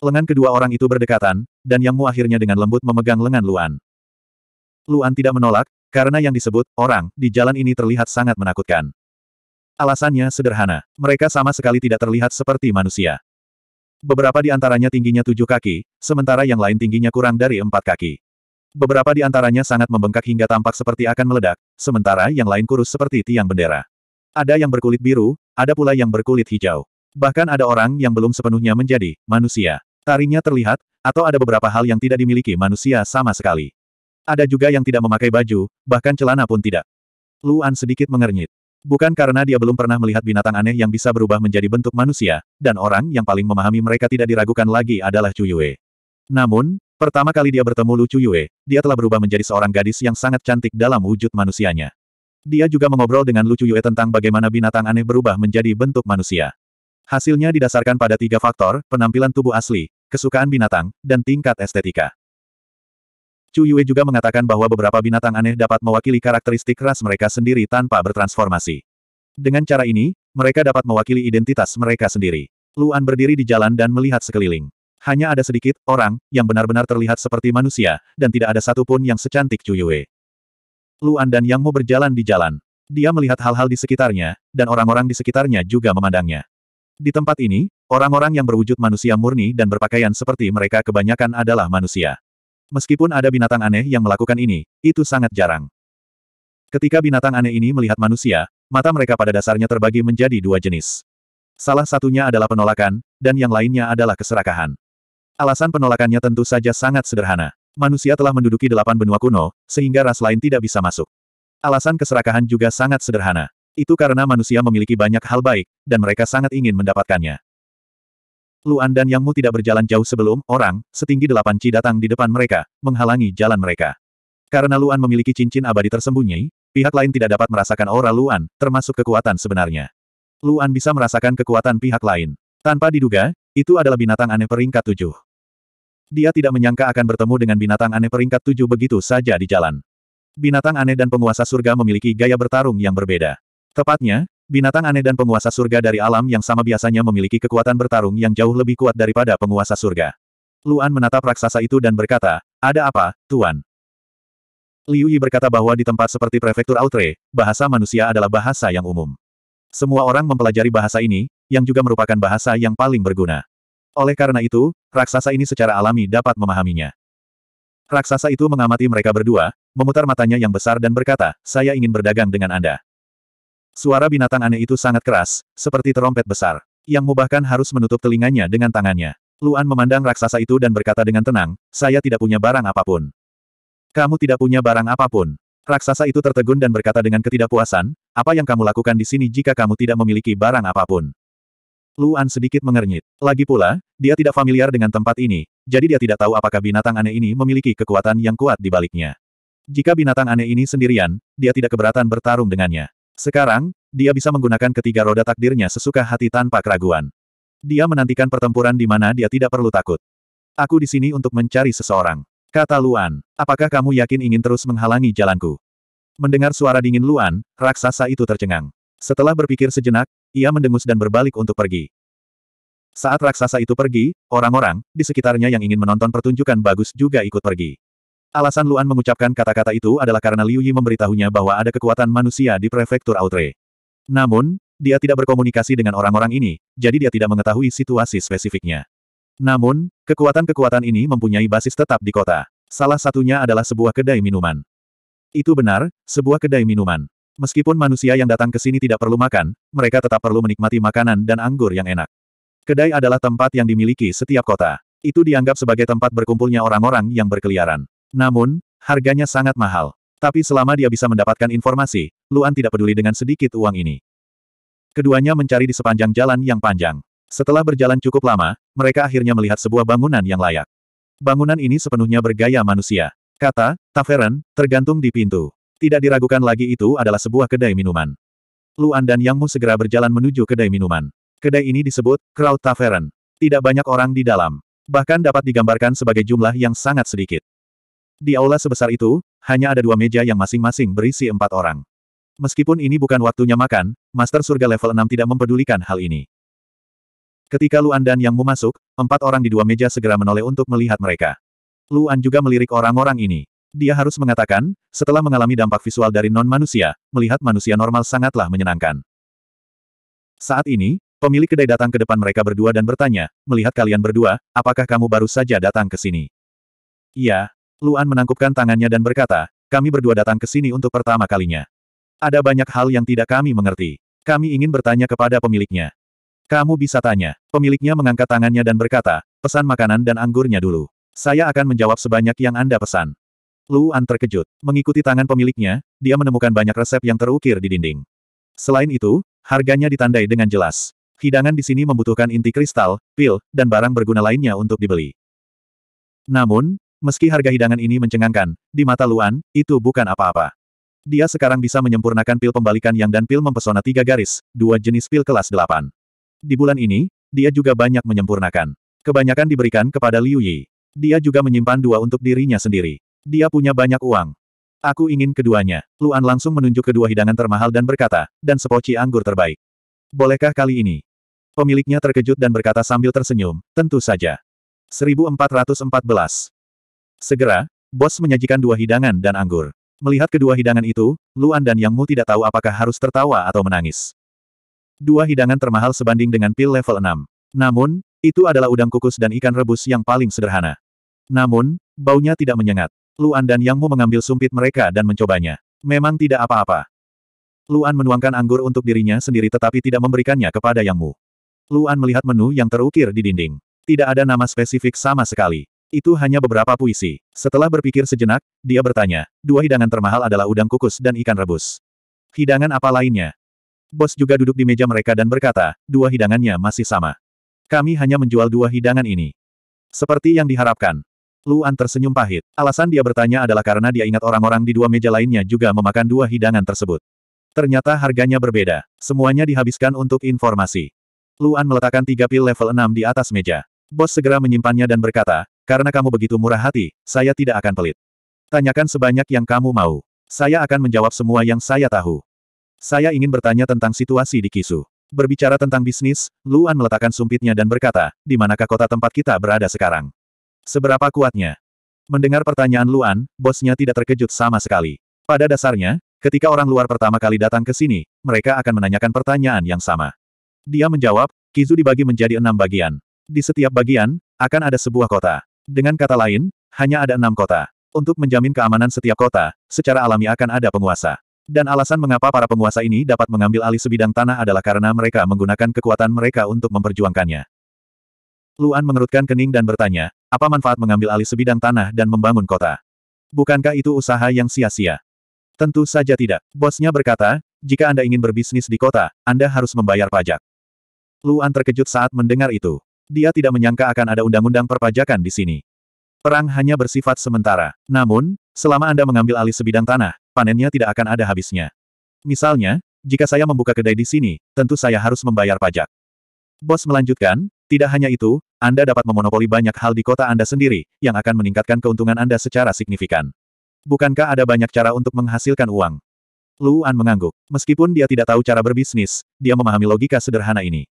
Lengan kedua orang itu berdekatan, dan Yang Mu akhirnya dengan lembut memegang lengan Luan. Luan tidak menolak, karena yang disebut, orang, di jalan ini terlihat sangat menakutkan. Alasannya sederhana, mereka sama sekali tidak terlihat seperti manusia. Beberapa di antaranya tingginya tujuh kaki, sementara yang lain tingginya kurang dari empat kaki. Beberapa di antaranya sangat membengkak hingga tampak seperti akan meledak, sementara yang lain kurus seperti tiang bendera. Ada yang berkulit biru, ada pula yang berkulit hijau. Bahkan ada orang yang belum sepenuhnya menjadi manusia. Tarinya terlihat, atau ada beberapa hal yang tidak dimiliki manusia sama sekali. Ada juga yang tidak memakai baju, bahkan celana pun tidak. Luan sedikit mengernyit. Bukan karena dia belum pernah melihat binatang aneh yang bisa berubah menjadi bentuk manusia, dan orang yang paling memahami mereka tidak diragukan lagi adalah Chu Yue. Namun, pertama kali dia bertemu Lu Chu Yue, dia telah berubah menjadi seorang gadis yang sangat cantik dalam wujud manusianya. Dia juga mengobrol dengan Lu Chu Yue tentang bagaimana binatang aneh berubah menjadi bentuk manusia. Hasilnya didasarkan pada tiga faktor, penampilan tubuh asli, kesukaan binatang, dan tingkat estetika. Chu Yue juga mengatakan bahwa beberapa binatang aneh dapat mewakili karakteristik ras mereka sendiri tanpa bertransformasi. Dengan cara ini, mereka dapat mewakili identitas mereka sendiri. Luan berdiri di jalan dan melihat sekeliling. Hanya ada sedikit orang yang benar-benar terlihat seperti manusia, dan tidak ada satupun yang secantik Chu Yue. Luan dan Yang Mo berjalan di jalan. Dia melihat hal-hal di sekitarnya, dan orang-orang di sekitarnya juga memandangnya. Di tempat ini, orang-orang yang berwujud manusia murni dan berpakaian seperti mereka kebanyakan adalah manusia. Meskipun ada binatang aneh yang melakukan ini, itu sangat jarang. Ketika binatang aneh ini melihat manusia, mata mereka pada dasarnya terbagi menjadi dua jenis. Salah satunya adalah penolakan, dan yang lainnya adalah keserakahan. Alasan penolakannya tentu saja sangat sederhana. Manusia telah menduduki delapan benua kuno, sehingga ras lain tidak bisa masuk. Alasan keserakahan juga sangat sederhana. Itu karena manusia memiliki banyak hal baik, dan mereka sangat ingin mendapatkannya. Luan dan Yang Mu tidak berjalan jauh sebelum orang setinggi delapan Ci datang di depan mereka, menghalangi jalan mereka. Karena Luan memiliki cincin abadi tersembunyi, pihak lain tidak dapat merasakan aura Luan, termasuk kekuatan sebenarnya. Luan bisa merasakan kekuatan pihak lain. Tanpa diduga, itu adalah binatang aneh peringkat tujuh. Dia tidak menyangka akan bertemu dengan binatang aneh peringkat tujuh begitu saja di jalan. Binatang aneh dan penguasa surga memiliki gaya bertarung yang berbeda. Tepatnya, Binatang aneh dan penguasa surga dari alam yang sama biasanya memiliki kekuatan bertarung yang jauh lebih kuat daripada penguasa surga. Luan menatap raksasa itu dan berkata, ada apa, Tuan? Liu Yi berkata bahwa di tempat seperti prefektur Outre, bahasa manusia adalah bahasa yang umum. Semua orang mempelajari bahasa ini, yang juga merupakan bahasa yang paling berguna. Oleh karena itu, raksasa ini secara alami dapat memahaminya. Raksasa itu mengamati mereka berdua, memutar matanya yang besar dan berkata, saya ingin berdagang dengan Anda. Suara binatang aneh itu sangat keras, seperti terompet besar. Yang mubahkan harus menutup telinganya dengan tangannya. Luan memandang raksasa itu dan berkata dengan tenang, saya tidak punya barang apapun. Kamu tidak punya barang apapun. Raksasa itu tertegun dan berkata dengan ketidakpuasan, apa yang kamu lakukan di sini jika kamu tidak memiliki barang apapun? Luan sedikit mengernyit. Lagi pula, dia tidak familiar dengan tempat ini, jadi dia tidak tahu apakah binatang aneh ini memiliki kekuatan yang kuat di baliknya. Jika binatang aneh ini sendirian, dia tidak keberatan bertarung dengannya. Sekarang, dia bisa menggunakan ketiga roda takdirnya sesuka hati tanpa keraguan. Dia menantikan pertempuran di mana dia tidak perlu takut. Aku di sini untuk mencari seseorang. Kata Luan, apakah kamu yakin ingin terus menghalangi jalanku? Mendengar suara dingin Luan, raksasa itu tercengang. Setelah berpikir sejenak, ia mendengus dan berbalik untuk pergi. Saat raksasa itu pergi, orang-orang di sekitarnya yang ingin menonton pertunjukan bagus juga ikut pergi. Alasan Luan mengucapkan kata-kata itu adalah karena Liu Yi memberitahunya bahwa ada kekuatan manusia di prefektur Outre. Namun, dia tidak berkomunikasi dengan orang-orang ini, jadi dia tidak mengetahui situasi spesifiknya. Namun, kekuatan-kekuatan ini mempunyai basis tetap di kota. Salah satunya adalah sebuah kedai minuman. Itu benar, sebuah kedai minuman. Meskipun manusia yang datang ke sini tidak perlu makan, mereka tetap perlu menikmati makanan dan anggur yang enak. Kedai adalah tempat yang dimiliki setiap kota. Itu dianggap sebagai tempat berkumpulnya orang-orang yang berkeliaran. Namun, harganya sangat mahal. Tapi selama dia bisa mendapatkan informasi, Luan tidak peduli dengan sedikit uang ini. Keduanya mencari di sepanjang jalan yang panjang. Setelah berjalan cukup lama, mereka akhirnya melihat sebuah bangunan yang layak. Bangunan ini sepenuhnya bergaya manusia. Kata, tavern, tergantung di pintu. Tidak diragukan lagi itu adalah sebuah kedai minuman. Luan dan Yangmu segera berjalan menuju kedai minuman. Kedai ini disebut Crowd Tavern. Tidak banyak orang di dalam. Bahkan dapat digambarkan sebagai jumlah yang sangat sedikit. Di aula sebesar itu, hanya ada dua meja yang masing-masing berisi empat orang. Meskipun ini bukan waktunya makan, Master Surga level 6 tidak mempedulikan hal ini. Ketika Luan dan Yang Mu masuk, empat orang di dua meja segera menoleh untuk melihat mereka. Luan juga melirik orang-orang ini. Dia harus mengatakan, setelah mengalami dampak visual dari non-manusia, melihat manusia normal sangatlah menyenangkan. Saat ini, pemilik kedai datang ke depan mereka berdua dan bertanya, melihat kalian berdua, apakah kamu baru saja datang ke sini? Iya, Luan menangkupkan tangannya dan berkata, kami berdua datang ke sini untuk pertama kalinya. Ada banyak hal yang tidak kami mengerti. Kami ingin bertanya kepada pemiliknya. Kamu bisa tanya. Pemiliknya mengangkat tangannya dan berkata, pesan makanan dan anggurnya dulu. Saya akan menjawab sebanyak yang Anda pesan. Luan terkejut. Mengikuti tangan pemiliknya, dia menemukan banyak resep yang terukir di dinding. Selain itu, harganya ditandai dengan jelas. Hidangan di sini membutuhkan inti kristal, pil, dan barang berguna lainnya untuk dibeli. Namun, Meski harga hidangan ini mencengangkan, di mata Luan, itu bukan apa-apa. Dia sekarang bisa menyempurnakan pil pembalikan yang dan pil mempesona tiga garis, dua jenis pil kelas delapan. Di bulan ini, dia juga banyak menyempurnakan. Kebanyakan diberikan kepada Liu Yi. Dia juga menyimpan dua untuk dirinya sendiri. Dia punya banyak uang. Aku ingin keduanya. Luan langsung menunjuk kedua hidangan termahal dan berkata, dan sepoci anggur terbaik. Bolehkah kali ini? Pemiliknya terkejut dan berkata sambil tersenyum, tentu saja. 1414. Segera, bos menyajikan dua hidangan dan anggur. Melihat kedua hidangan itu, Luan dan Yang Mu tidak tahu apakah harus tertawa atau menangis. Dua hidangan termahal sebanding dengan pil level 6. Namun, itu adalah udang kukus dan ikan rebus yang paling sederhana. Namun, baunya tidak menyengat. Luan dan Yang Mu mengambil sumpit mereka dan mencobanya. Memang tidak apa-apa. Luan menuangkan anggur untuk dirinya sendiri tetapi tidak memberikannya kepada Yang Mu. Luan melihat menu yang terukir di dinding. Tidak ada nama spesifik sama sekali. Itu hanya beberapa puisi. Setelah berpikir sejenak, dia bertanya, dua hidangan termahal adalah udang kukus dan ikan rebus. Hidangan apa lainnya? Bos juga duduk di meja mereka dan berkata, dua hidangannya masih sama. Kami hanya menjual dua hidangan ini. Seperti yang diharapkan. Luan tersenyum pahit. Alasan dia bertanya adalah karena dia ingat orang-orang di dua meja lainnya juga memakan dua hidangan tersebut. Ternyata harganya berbeda. Semuanya dihabiskan untuk informasi. Luan meletakkan tiga pil level 6 di atas meja. Bos segera menyimpannya dan berkata, karena kamu begitu murah hati, saya tidak akan pelit. Tanyakan sebanyak yang kamu mau. Saya akan menjawab semua yang saya tahu. Saya ingin bertanya tentang situasi di Kisu. Berbicara tentang bisnis, Luan meletakkan sumpitnya dan berkata, di manakah kota tempat kita berada sekarang? Seberapa kuatnya? Mendengar pertanyaan Luan, bosnya tidak terkejut sama sekali. Pada dasarnya, ketika orang luar pertama kali datang ke sini, mereka akan menanyakan pertanyaan yang sama. Dia menjawab, Kizu dibagi menjadi enam bagian. Di setiap bagian, akan ada sebuah kota. Dengan kata lain, hanya ada enam kota. Untuk menjamin keamanan setiap kota, secara alami akan ada penguasa. Dan alasan mengapa para penguasa ini dapat mengambil alih sebidang tanah adalah karena mereka menggunakan kekuatan mereka untuk memperjuangkannya. Luan mengerutkan kening dan bertanya, apa manfaat mengambil alih sebidang tanah dan membangun kota? Bukankah itu usaha yang sia-sia? Tentu saja tidak. Bosnya berkata, jika Anda ingin berbisnis di kota, Anda harus membayar pajak. Luan terkejut saat mendengar itu. Dia tidak menyangka akan ada undang-undang perpajakan di sini. Perang hanya bersifat sementara. Namun, selama Anda mengambil alih sebidang tanah, panennya tidak akan ada habisnya. Misalnya, jika saya membuka kedai di sini, tentu saya harus membayar pajak. Bos melanjutkan, tidak hanya itu, Anda dapat memonopoli banyak hal di kota Anda sendiri, yang akan meningkatkan keuntungan Anda secara signifikan. Bukankah ada banyak cara untuk menghasilkan uang? Luan mengangguk. Meskipun dia tidak tahu cara berbisnis, dia memahami logika sederhana ini.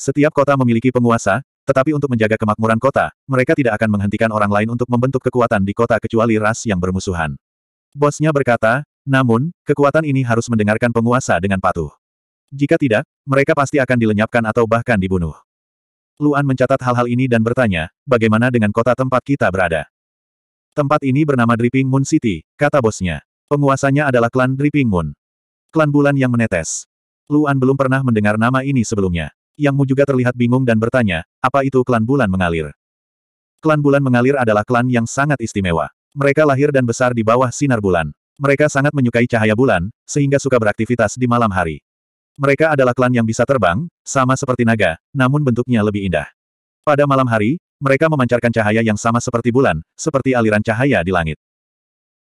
Setiap kota memiliki penguasa, tetapi untuk menjaga kemakmuran kota, mereka tidak akan menghentikan orang lain untuk membentuk kekuatan di kota kecuali ras yang bermusuhan. Bosnya berkata, namun, kekuatan ini harus mendengarkan penguasa dengan patuh. Jika tidak, mereka pasti akan dilenyapkan atau bahkan dibunuh. Luan mencatat hal-hal ini dan bertanya, bagaimana dengan kota tempat kita berada? Tempat ini bernama Dripping Moon City, kata bosnya. Penguasanya adalah klan Dripping Moon. Klan bulan yang menetes. Luan belum pernah mendengar nama ini sebelumnya. Yang Mu juga terlihat bingung dan bertanya, apa itu klan bulan mengalir? Klan bulan mengalir adalah klan yang sangat istimewa. Mereka lahir dan besar di bawah sinar bulan. Mereka sangat menyukai cahaya bulan, sehingga suka beraktivitas di malam hari. Mereka adalah klan yang bisa terbang, sama seperti naga, namun bentuknya lebih indah. Pada malam hari, mereka memancarkan cahaya yang sama seperti bulan, seperti aliran cahaya di langit.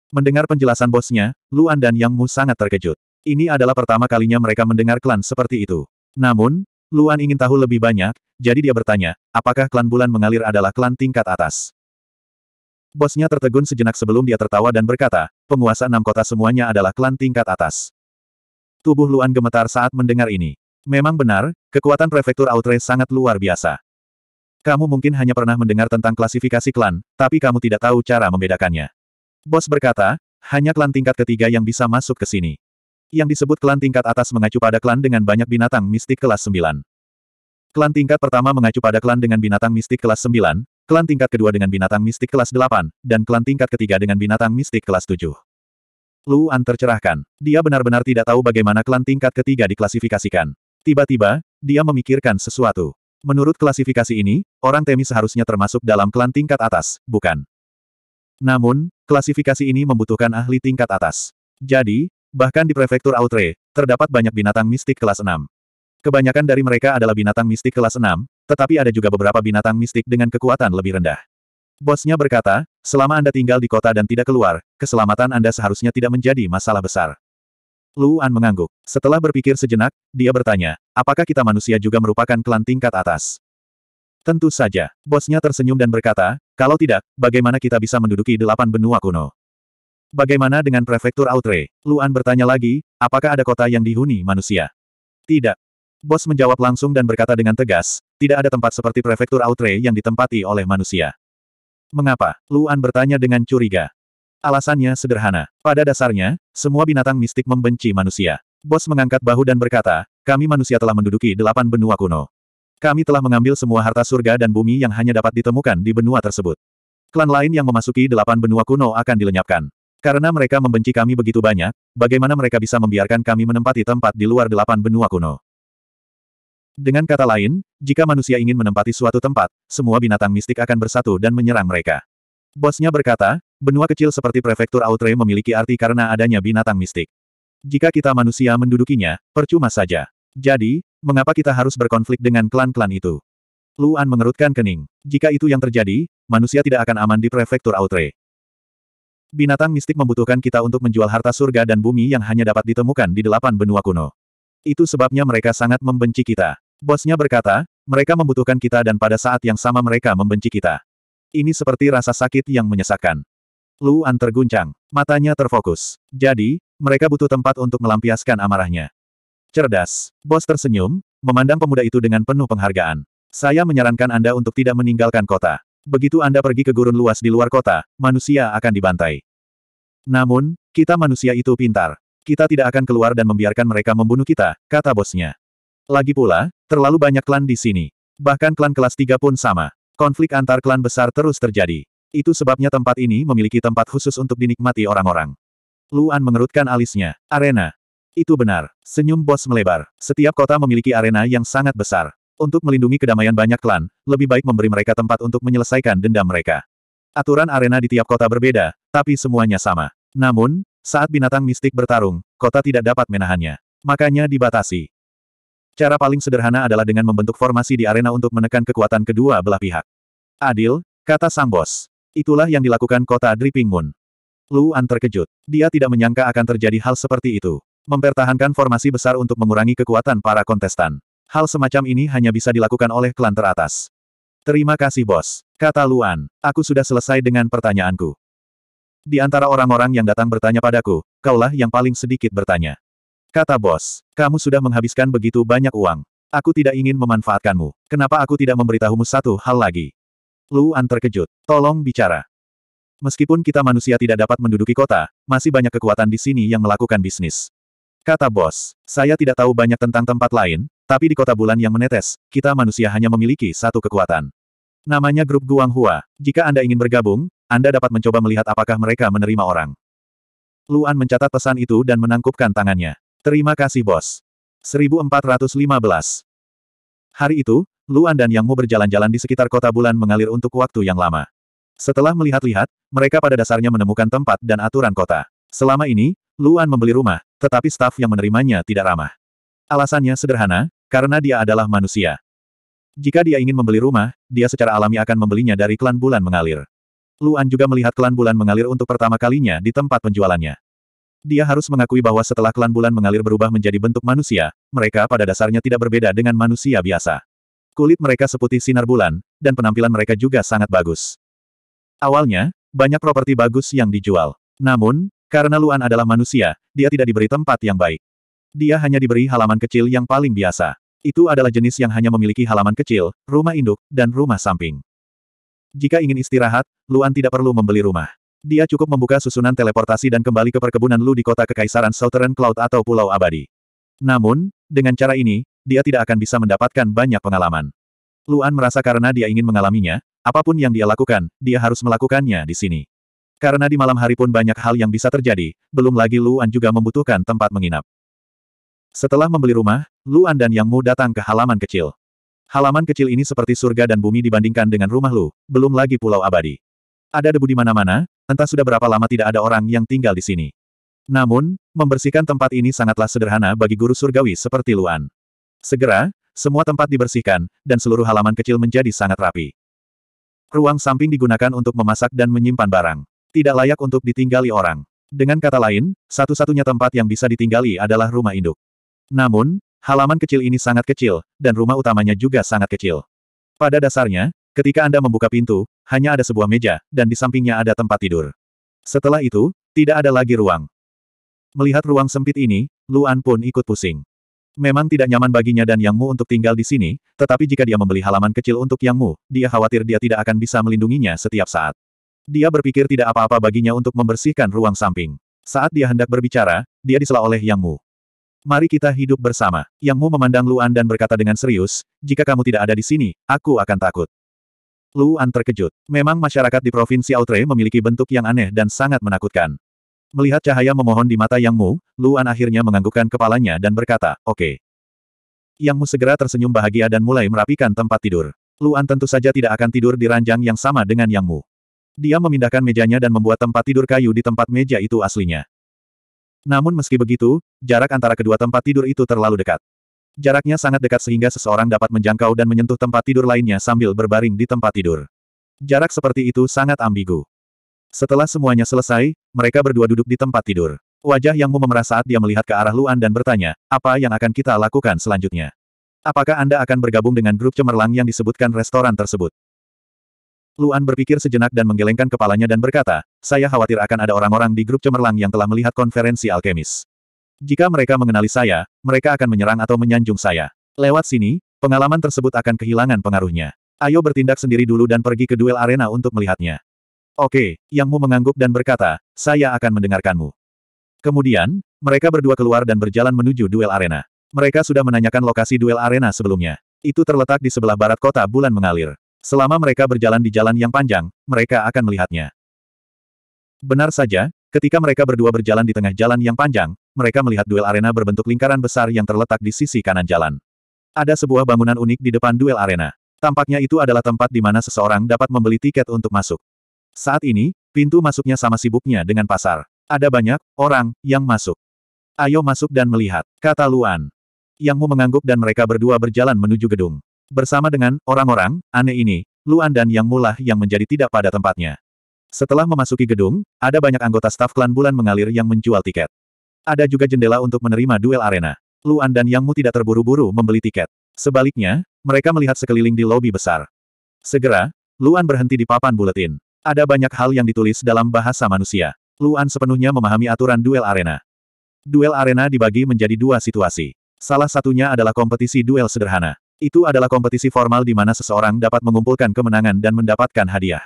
Mendengar penjelasan bosnya, Luan dan Yang Mu sangat terkejut. Ini adalah pertama kalinya mereka mendengar klan seperti itu. Namun, Luan ingin tahu lebih banyak, jadi dia bertanya, apakah klan bulan mengalir adalah klan tingkat atas? Bosnya tertegun sejenak sebelum dia tertawa dan berkata, penguasa enam kota semuanya adalah klan tingkat atas. Tubuh Luan gemetar saat mendengar ini. Memang benar, kekuatan prefektur Outre sangat luar biasa. Kamu mungkin hanya pernah mendengar tentang klasifikasi klan, tapi kamu tidak tahu cara membedakannya. Bos berkata, hanya klan tingkat ketiga yang bisa masuk ke sini. Yang disebut klan tingkat atas mengacu pada klan dengan banyak binatang mistik kelas 9. Klan tingkat pertama mengacu pada klan dengan binatang mistik kelas 9, klan tingkat kedua dengan binatang mistik kelas 8, dan klan tingkat ketiga dengan binatang mistik kelas 7. Luan tercerahkan. Dia benar-benar tidak tahu bagaimana klan tingkat ketiga diklasifikasikan. Tiba-tiba, dia memikirkan sesuatu. Menurut klasifikasi ini, orang Temi seharusnya termasuk dalam klan tingkat atas, bukan? Namun, klasifikasi ini membutuhkan ahli tingkat atas. Jadi, Bahkan di prefektur Outre, terdapat banyak binatang mistik kelas 6. Kebanyakan dari mereka adalah binatang mistik kelas 6, tetapi ada juga beberapa binatang mistik dengan kekuatan lebih rendah. Bosnya berkata, selama Anda tinggal di kota dan tidak keluar, keselamatan Anda seharusnya tidak menjadi masalah besar. Luan mengangguk. Setelah berpikir sejenak, dia bertanya, apakah kita manusia juga merupakan klan tingkat atas? Tentu saja, bosnya tersenyum dan berkata, kalau tidak, bagaimana kita bisa menduduki delapan benua kuno? Bagaimana dengan prefektur Outre? Luan bertanya lagi, apakah ada kota yang dihuni manusia? Tidak. Bos menjawab langsung dan berkata dengan tegas, tidak ada tempat seperti prefektur Outre yang ditempati oleh manusia. Mengapa? Luan bertanya dengan curiga. Alasannya sederhana. Pada dasarnya, semua binatang mistik membenci manusia. Bos mengangkat bahu dan berkata, kami manusia telah menduduki delapan benua kuno. Kami telah mengambil semua harta surga dan bumi yang hanya dapat ditemukan di benua tersebut. Klan lain yang memasuki delapan benua kuno akan dilenyapkan. Karena mereka membenci kami begitu banyak, bagaimana mereka bisa membiarkan kami menempati tempat di luar delapan benua kuno? Dengan kata lain, jika manusia ingin menempati suatu tempat, semua binatang mistik akan bersatu dan menyerang mereka. Bosnya berkata, benua kecil seperti prefektur Autre memiliki arti karena adanya binatang mistik. Jika kita manusia mendudukinya, percuma saja. Jadi, mengapa kita harus berkonflik dengan klan-klan itu? Luan mengerutkan kening. Jika itu yang terjadi, manusia tidak akan aman di prefektur Autre. Binatang mistik membutuhkan kita untuk menjual harta surga dan bumi yang hanya dapat ditemukan di delapan benua kuno. Itu sebabnya mereka sangat membenci kita. Bosnya berkata, mereka membutuhkan kita dan pada saat yang sama mereka membenci kita. Ini seperti rasa sakit yang menyesakkan. Luan terguncang, matanya terfokus. Jadi, mereka butuh tempat untuk melampiaskan amarahnya. Cerdas, bos tersenyum, memandang pemuda itu dengan penuh penghargaan. Saya menyarankan Anda untuk tidak meninggalkan kota begitu Anda pergi ke gurun luas di luar kota, manusia akan dibantai. Namun, kita manusia itu pintar. Kita tidak akan keluar dan membiarkan mereka membunuh kita, kata bosnya. Lagi pula, terlalu banyak klan di sini. Bahkan klan kelas 3 pun sama. Konflik antar klan besar terus terjadi. Itu sebabnya tempat ini memiliki tempat khusus untuk dinikmati orang-orang. Luan mengerutkan alisnya. Arena. Itu benar. Senyum bos melebar. Setiap kota memiliki arena yang sangat besar. Untuk melindungi kedamaian banyak klan, lebih baik memberi mereka tempat untuk menyelesaikan dendam mereka. Aturan arena di tiap kota berbeda, tapi semuanya sama. Namun, saat binatang mistik bertarung, kota tidak dapat menahannya. Makanya dibatasi. Cara paling sederhana adalah dengan membentuk formasi di arena untuk menekan kekuatan kedua belah pihak. Adil, kata sang bos. Itulah yang dilakukan kota Dripping Moon. Luan terkejut. Dia tidak menyangka akan terjadi hal seperti itu. Mempertahankan formasi besar untuk mengurangi kekuatan para kontestan. Hal semacam ini hanya bisa dilakukan oleh klan teratas. Terima kasih bos, kata Luan. Aku sudah selesai dengan pertanyaanku. Di antara orang-orang yang datang bertanya padaku, kaulah yang paling sedikit bertanya. Kata bos, kamu sudah menghabiskan begitu banyak uang. Aku tidak ingin memanfaatkanmu. Kenapa aku tidak memberitahumu satu hal lagi? Luan terkejut. Tolong bicara. Meskipun kita manusia tidak dapat menduduki kota, masih banyak kekuatan di sini yang melakukan bisnis. Kata bos, saya tidak tahu banyak tentang tempat lain, tapi di kota bulan yang menetes, kita manusia hanya memiliki satu kekuatan. Namanya grup Guanghua. Jika Anda ingin bergabung, Anda dapat mencoba melihat apakah mereka menerima orang. Luan mencatat pesan itu dan menangkupkan tangannya. Terima kasih bos. 1415. Hari itu, Luan dan Yang Mu berjalan-jalan di sekitar kota bulan mengalir untuk waktu yang lama. Setelah melihat-lihat, mereka pada dasarnya menemukan tempat dan aturan kota. Selama ini, Luan membeli rumah, tetapi staf yang menerimanya tidak ramah. Alasannya sederhana, karena dia adalah manusia. Jika dia ingin membeli rumah, dia secara alami akan membelinya dari klan bulan mengalir. Luan juga melihat klan bulan mengalir untuk pertama kalinya di tempat penjualannya. Dia harus mengakui bahwa setelah klan bulan mengalir berubah menjadi bentuk manusia, mereka pada dasarnya tidak berbeda dengan manusia biasa. Kulit mereka seputih sinar bulan, dan penampilan mereka juga sangat bagus. Awalnya, banyak properti bagus yang dijual. Namun, karena Luan adalah manusia, dia tidak diberi tempat yang baik. Dia hanya diberi halaman kecil yang paling biasa. Itu adalah jenis yang hanya memiliki halaman kecil, rumah induk, dan rumah samping. Jika ingin istirahat, Luan tidak perlu membeli rumah. Dia cukup membuka susunan teleportasi dan kembali ke perkebunan Lu di kota Kekaisaran Southern Cloud atau Pulau Abadi. Namun, dengan cara ini, dia tidak akan bisa mendapatkan banyak pengalaman. Luan merasa karena dia ingin mengalaminya, apapun yang dia lakukan, dia harus melakukannya di sini. Karena di malam hari pun banyak hal yang bisa terjadi, belum lagi Luan juga membutuhkan tempat menginap. Setelah membeli rumah, Luan dan Yang Mu datang ke halaman kecil. Halaman kecil ini seperti surga dan bumi dibandingkan dengan rumah Lu, belum lagi pulau abadi. Ada debu di mana-mana, entah sudah berapa lama tidak ada orang yang tinggal di sini. Namun, membersihkan tempat ini sangatlah sederhana bagi guru surgawi seperti Luan. Segera, semua tempat dibersihkan, dan seluruh halaman kecil menjadi sangat rapi. Ruang samping digunakan untuk memasak dan menyimpan barang. Tidak layak untuk ditinggali orang. Dengan kata lain, satu-satunya tempat yang bisa ditinggali adalah rumah induk. Namun, halaman kecil ini sangat kecil, dan rumah utamanya juga sangat kecil. Pada dasarnya, ketika Anda membuka pintu, hanya ada sebuah meja, dan di sampingnya ada tempat tidur. Setelah itu, tidak ada lagi ruang. Melihat ruang sempit ini, Luan pun ikut pusing. Memang tidak nyaman baginya dan Yang Mu untuk tinggal di sini, tetapi jika dia membeli halaman kecil untuk Yang Mu, dia khawatir dia tidak akan bisa melindunginya setiap saat. Dia berpikir tidak apa-apa baginya untuk membersihkan ruang samping. Saat dia hendak berbicara, dia disela oleh Yang Mu mari kita hidup bersama. Yang Mu memandang Luan dan berkata dengan serius, jika kamu tidak ada di sini, aku akan takut. Luan terkejut. Memang masyarakat di Provinsi Outre memiliki bentuk yang aneh dan sangat menakutkan. Melihat cahaya memohon di mata Yang Mu, Luan akhirnya menganggukkan kepalanya dan berkata, oke. Okay. Yang Mu segera tersenyum bahagia dan mulai merapikan tempat tidur. Luan tentu saja tidak akan tidur di ranjang yang sama dengan Yang Mu. Dia memindahkan mejanya dan membuat tempat tidur kayu di tempat meja itu aslinya. Namun meski begitu, jarak antara kedua tempat tidur itu terlalu dekat. Jaraknya sangat dekat sehingga seseorang dapat menjangkau dan menyentuh tempat tidur lainnya sambil berbaring di tempat tidur. Jarak seperti itu sangat ambigu. Setelah semuanya selesai, mereka berdua duduk di tempat tidur. Wajah Yang Mu memerah saat dia melihat ke arah Luan dan bertanya, apa yang akan kita lakukan selanjutnya? Apakah Anda akan bergabung dengan grup cemerlang yang disebutkan restoran tersebut? Luan berpikir sejenak dan menggelengkan kepalanya dan berkata, saya khawatir akan ada orang-orang di grup cemerlang yang telah melihat konferensi alkemis. Jika mereka mengenali saya, mereka akan menyerang atau menyanjung saya. Lewat sini, pengalaman tersebut akan kehilangan pengaruhnya. Ayo bertindak sendiri dulu dan pergi ke duel arena untuk melihatnya. Oke, Yang Mu mengangguk dan berkata, saya akan mendengarkanmu. Kemudian, mereka berdua keluar dan berjalan menuju duel arena. Mereka sudah menanyakan lokasi duel arena sebelumnya. Itu terletak di sebelah barat kota bulan mengalir. Selama mereka berjalan di jalan yang panjang, mereka akan melihatnya. Benar saja, ketika mereka berdua berjalan di tengah jalan yang panjang, mereka melihat duel arena berbentuk lingkaran besar yang terletak di sisi kanan jalan. Ada sebuah bangunan unik di depan duel arena. Tampaknya itu adalah tempat di mana seseorang dapat membeli tiket untuk masuk. Saat ini, pintu masuknya sama sibuknya dengan pasar. Ada banyak orang yang masuk. Ayo masuk dan melihat, kata Luan. Yangmu mengangguk dan mereka berdua berjalan menuju gedung. Bersama dengan orang-orang aneh ini, Luan dan Yang Mulah yang menjadi tidak pada tempatnya. Setelah memasuki gedung, ada banyak anggota staf klan bulan mengalir yang menjual tiket. Ada juga jendela untuk menerima duel arena. Luan dan Yang Mu tidak terburu-buru membeli tiket. Sebaliknya, mereka melihat sekeliling di lobi besar. Segera, Luan berhenti di papan buletin. Ada banyak hal yang ditulis dalam bahasa manusia. Luan sepenuhnya memahami aturan duel arena. Duel arena dibagi menjadi dua situasi. Salah satunya adalah kompetisi duel sederhana. Itu adalah kompetisi formal di mana seseorang dapat mengumpulkan kemenangan dan mendapatkan hadiah.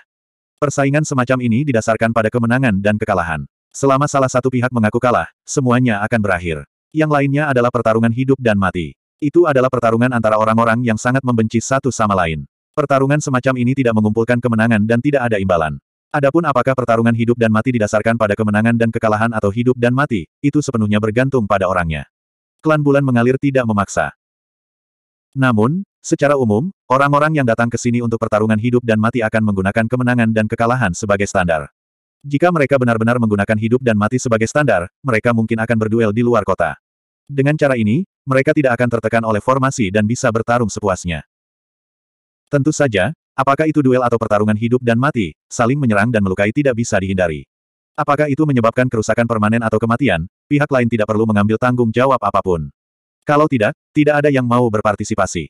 Persaingan semacam ini didasarkan pada kemenangan dan kekalahan. Selama salah satu pihak mengaku kalah, semuanya akan berakhir. Yang lainnya adalah pertarungan hidup dan mati. Itu adalah pertarungan antara orang-orang yang sangat membenci satu sama lain. Pertarungan semacam ini tidak mengumpulkan kemenangan dan tidak ada imbalan. Adapun apakah pertarungan hidup dan mati didasarkan pada kemenangan dan kekalahan atau hidup dan mati, itu sepenuhnya bergantung pada orangnya. Klan bulan mengalir tidak memaksa. Namun, secara umum, orang-orang yang datang ke sini untuk pertarungan hidup dan mati akan menggunakan kemenangan dan kekalahan sebagai standar. Jika mereka benar-benar menggunakan hidup dan mati sebagai standar, mereka mungkin akan berduel di luar kota. Dengan cara ini, mereka tidak akan tertekan oleh formasi dan bisa bertarung sepuasnya. Tentu saja, apakah itu duel atau pertarungan hidup dan mati, saling menyerang dan melukai tidak bisa dihindari. Apakah itu menyebabkan kerusakan permanen atau kematian, pihak lain tidak perlu mengambil tanggung jawab apapun. Kalau tidak, tidak ada yang mau berpartisipasi.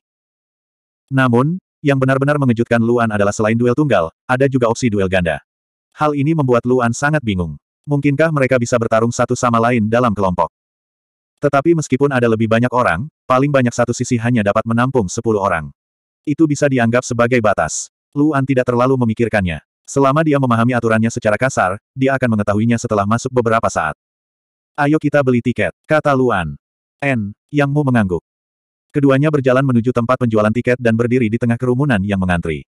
Namun, yang benar-benar mengejutkan Luan adalah selain duel tunggal, ada juga opsi duel ganda. Hal ini membuat Luan sangat bingung. Mungkinkah mereka bisa bertarung satu sama lain dalam kelompok? Tetapi meskipun ada lebih banyak orang, paling banyak satu sisi hanya dapat menampung 10 orang. Itu bisa dianggap sebagai batas. Luan tidak terlalu memikirkannya. Selama dia memahami aturannya secara kasar, dia akan mengetahuinya setelah masuk beberapa saat. Ayo kita beli tiket, kata Luan. N, yang Mu mengangguk. Keduanya berjalan menuju tempat penjualan tiket dan berdiri di tengah kerumunan yang mengantri.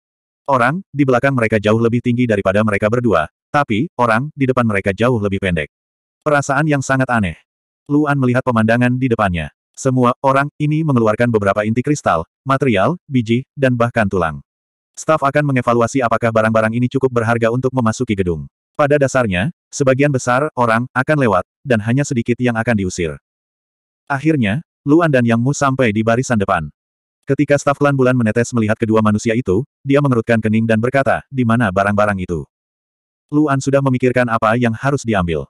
Orang, di belakang mereka jauh lebih tinggi daripada mereka berdua, tapi, orang, di depan mereka jauh lebih pendek. Perasaan yang sangat aneh. Luan melihat pemandangan di depannya. Semua orang ini mengeluarkan beberapa inti kristal, material, biji, dan bahkan tulang. Staf akan mengevaluasi apakah barang-barang ini cukup berharga untuk memasuki gedung. Pada dasarnya, sebagian besar orang akan lewat, dan hanya sedikit yang akan diusir. Akhirnya, Luan dan Yang Mu sampai di barisan depan. Ketika staf klan bulan menetes melihat kedua manusia itu, dia mengerutkan kening dan berkata, di mana barang-barang itu? Luan sudah memikirkan apa yang harus diambil.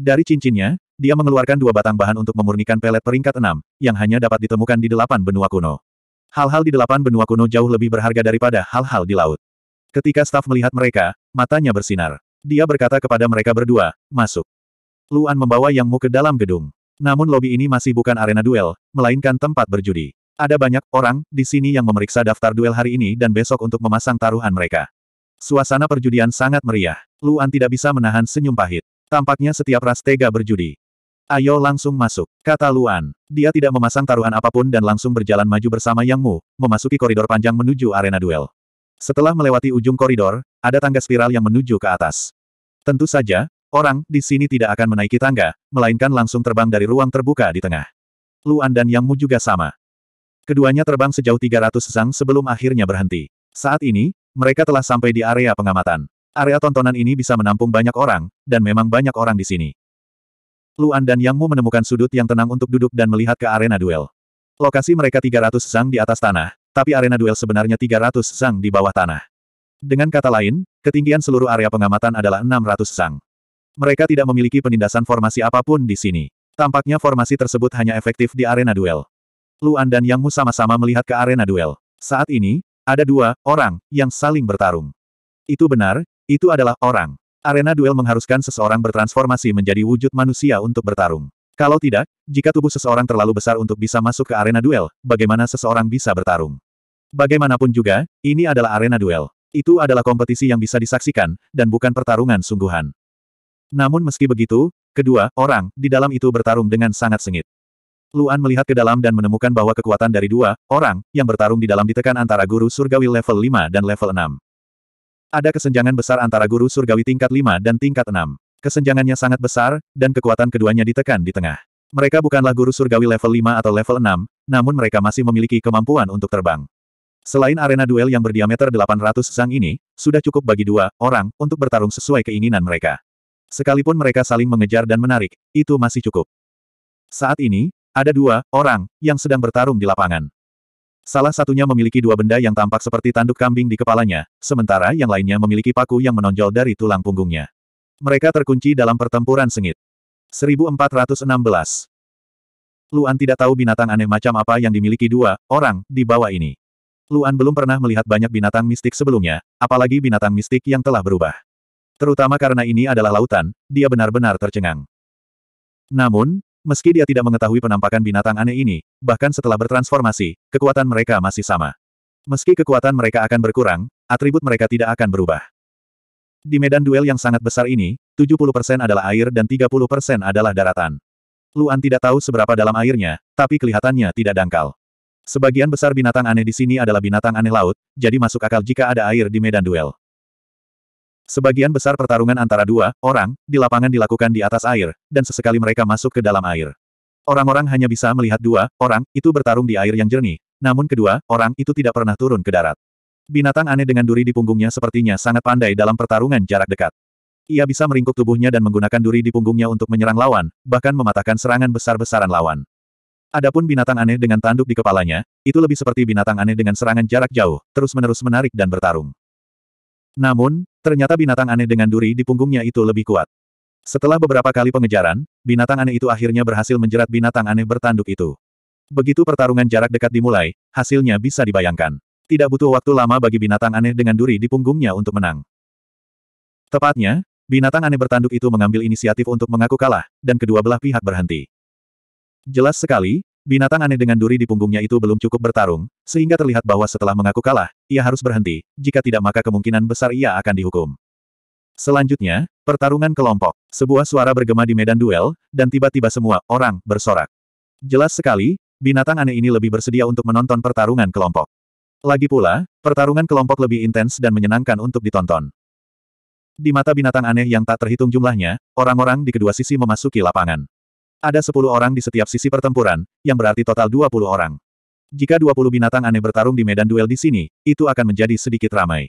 Dari cincinnya, dia mengeluarkan dua batang bahan untuk memurnikan pelet peringkat enam, yang hanya dapat ditemukan di delapan benua kuno. Hal-hal di delapan benua kuno jauh lebih berharga daripada hal-hal di laut. Ketika staf melihat mereka, matanya bersinar. Dia berkata kepada mereka berdua, masuk. Luan membawa Yang Mu ke dalam gedung. Namun lobi ini masih bukan arena duel, melainkan tempat berjudi. Ada banyak orang di sini yang memeriksa daftar duel hari ini dan besok untuk memasang taruhan mereka. Suasana perjudian sangat meriah. Luan tidak bisa menahan senyum pahit. Tampaknya setiap ras tega berjudi. Ayo langsung masuk, kata Luan. Dia tidak memasang taruhan apapun dan langsung berjalan maju bersama Yang Mu, memasuki koridor panjang menuju arena duel. Setelah melewati ujung koridor, ada tangga spiral yang menuju ke atas. Tentu saja, Orang di sini tidak akan menaiki tangga, melainkan langsung terbang dari ruang terbuka di tengah. Luan dan Yang Mu juga sama. Keduanya terbang sejauh 300 sang sebelum akhirnya berhenti. Saat ini, mereka telah sampai di area pengamatan. Area tontonan ini bisa menampung banyak orang, dan memang banyak orang di sini. Luan dan Yang Mu menemukan sudut yang tenang untuk duduk dan melihat ke arena duel. Lokasi mereka 300 sang di atas tanah, tapi arena duel sebenarnya 300 sang di bawah tanah. Dengan kata lain, ketinggian seluruh area pengamatan adalah 600 sang. Mereka tidak memiliki penindasan formasi apapun di sini. Tampaknya formasi tersebut hanya efektif di arena duel. Luan dan Yang Mu sama-sama melihat ke arena duel. Saat ini, ada dua orang yang saling bertarung. Itu benar, itu adalah orang. Arena duel mengharuskan seseorang bertransformasi menjadi wujud manusia untuk bertarung. Kalau tidak, jika tubuh seseorang terlalu besar untuk bisa masuk ke arena duel, bagaimana seseorang bisa bertarung? Bagaimanapun juga, ini adalah arena duel. Itu adalah kompetisi yang bisa disaksikan, dan bukan pertarungan sungguhan. Namun meski begitu, kedua orang di dalam itu bertarung dengan sangat sengit. Luan melihat ke dalam dan menemukan bahwa kekuatan dari dua orang yang bertarung di dalam ditekan antara guru surgawi level 5 dan level 6. Ada kesenjangan besar antara guru surgawi tingkat 5 dan tingkat 6. Kesenjangannya sangat besar, dan kekuatan keduanya ditekan di tengah. Mereka bukanlah guru surgawi level 5 atau level 6, namun mereka masih memiliki kemampuan untuk terbang. Selain arena duel yang berdiameter 800 sang ini, sudah cukup bagi dua orang untuk bertarung sesuai keinginan mereka. Sekalipun mereka saling mengejar dan menarik, itu masih cukup. Saat ini, ada dua orang yang sedang bertarung di lapangan. Salah satunya memiliki dua benda yang tampak seperti tanduk kambing di kepalanya, sementara yang lainnya memiliki paku yang menonjol dari tulang punggungnya. Mereka terkunci dalam pertempuran sengit. 1416 Luan tidak tahu binatang aneh macam apa yang dimiliki dua orang di bawah ini. Luan belum pernah melihat banyak binatang mistik sebelumnya, apalagi binatang mistik yang telah berubah. Terutama karena ini adalah lautan, dia benar-benar tercengang. Namun, meski dia tidak mengetahui penampakan binatang aneh ini, bahkan setelah bertransformasi, kekuatan mereka masih sama. Meski kekuatan mereka akan berkurang, atribut mereka tidak akan berubah. Di medan duel yang sangat besar ini, 70% adalah air dan 30% adalah daratan. Luan tidak tahu seberapa dalam airnya, tapi kelihatannya tidak dangkal. Sebagian besar binatang aneh di sini adalah binatang aneh laut, jadi masuk akal jika ada air di medan duel. Sebagian besar pertarungan antara dua orang di lapangan dilakukan di atas air, dan sesekali mereka masuk ke dalam air. Orang-orang hanya bisa melihat dua orang itu bertarung di air yang jernih, namun kedua orang itu tidak pernah turun ke darat. Binatang aneh dengan duri di punggungnya sepertinya sangat pandai dalam pertarungan jarak dekat. Ia bisa meringkuk tubuhnya dan menggunakan duri di punggungnya untuk menyerang lawan, bahkan mematahkan serangan besar-besaran lawan. Adapun binatang aneh dengan tanduk di kepalanya, itu lebih seperti binatang aneh dengan serangan jarak jauh, terus-menerus menarik dan bertarung. Namun, ternyata binatang aneh dengan duri di punggungnya itu lebih kuat. Setelah beberapa kali pengejaran, binatang aneh itu akhirnya berhasil menjerat binatang aneh bertanduk itu. Begitu pertarungan jarak dekat dimulai, hasilnya bisa dibayangkan. Tidak butuh waktu lama bagi binatang aneh dengan duri di punggungnya untuk menang. Tepatnya, binatang aneh bertanduk itu mengambil inisiatif untuk mengaku kalah, dan kedua belah pihak berhenti. Jelas sekali, Binatang aneh dengan duri di punggungnya itu belum cukup bertarung, sehingga terlihat bahwa setelah mengaku kalah, ia harus berhenti, jika tidak maka kemungkinan besar ia akan dihukum. Selanjutnya, pertarungan kelompok. Sebuah suara bergema di medan duel, dan tiba-tiba semua orang bersorak. Jelas sekali, binatang aneh ini lebih bersedia untuk menonton pertarungan kelompok. Lagi pula, pertarungan kelompok lebih intens dan menyenangkan untuk ditonton. Di mata binatang aneh yang tak terhitung jumlahnya, orang-orang di kedua sisi memasuki lapangan. Ada sepuluh orang di setiap sisi pertempuran, yang berarti total dua puluh orang. Jika dua puluh binatang aneh bertarung di medan duel di sini, itu akan menjadi sedikit ramai.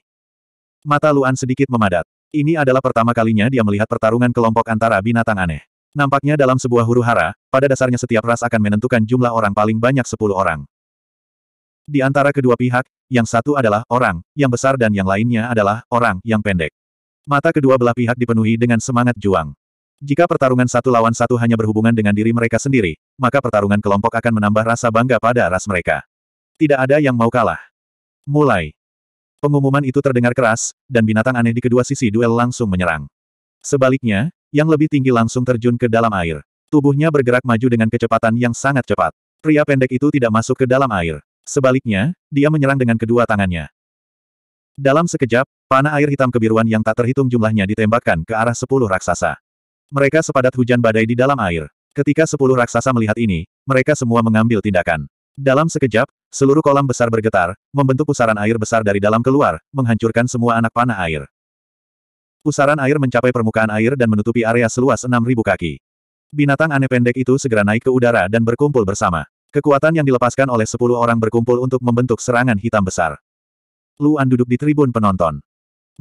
Mata Luan sedikit memadat. Ini adalah pertama kalinya dia melihat pertarungan kelompok antara binatang aneh. Nampaknya dalam sebuah huru hara, pada dasarnya setiap ras akan menentukan jumlah orang paling banyak sepuluh orang. Di antara kedua pihak, yang satu adalah orang, yang besar dan yang lainnya adalah orang, yang pendek. Mata kedua belah pihak dipenuhi dengan semangat juang. Jika pertarungan satu lawan satu hanya berhubungan dengan diri mereka sendiri, maka pertarungan kelompok akan menambah rasa bangga pada ras mereka. Tidak ada yang mau kalah. Mulai. Pengumuman itu terdengar keras, dan binatang aneh di kedua sisi duel langsung menyerang. Sebaliknya, yang lebih tinggi langsung terjun ke dalam air. Tubuhnya bergerak maju dengan kecepatan yang sangat cepat. Pria pendek itu tidak masuk ke dalam air. Sebaliknya, dia menyerang dengan kedua tangannya. Dalam sekejap, panah air hitam kebiruan yang tak terhitung jumlahnya ditembakkan ke arah sepuluh raksasa. Mereka sepadat hujan badai di dalam air. Ketika sepuluh raksasa melihat ini, mereka semua mengambil tindakan. Dalam sekejap, seluruh kolam besar bergetar, membentuk pusaran air besar dari dalam keluar, menghancurkan semua anak panah air. Pusaran air mencapai permukaan air dan menutupi area seluas 6.000 kaki. Binatang aneh pendek itu segera naik ke udara dan berkumpul bersama. Kekuatan yang dilepaskan oleh sepuluh orang berkumpul untuk membentuk serangan hitam besar. Luan duduk di tribun penonton.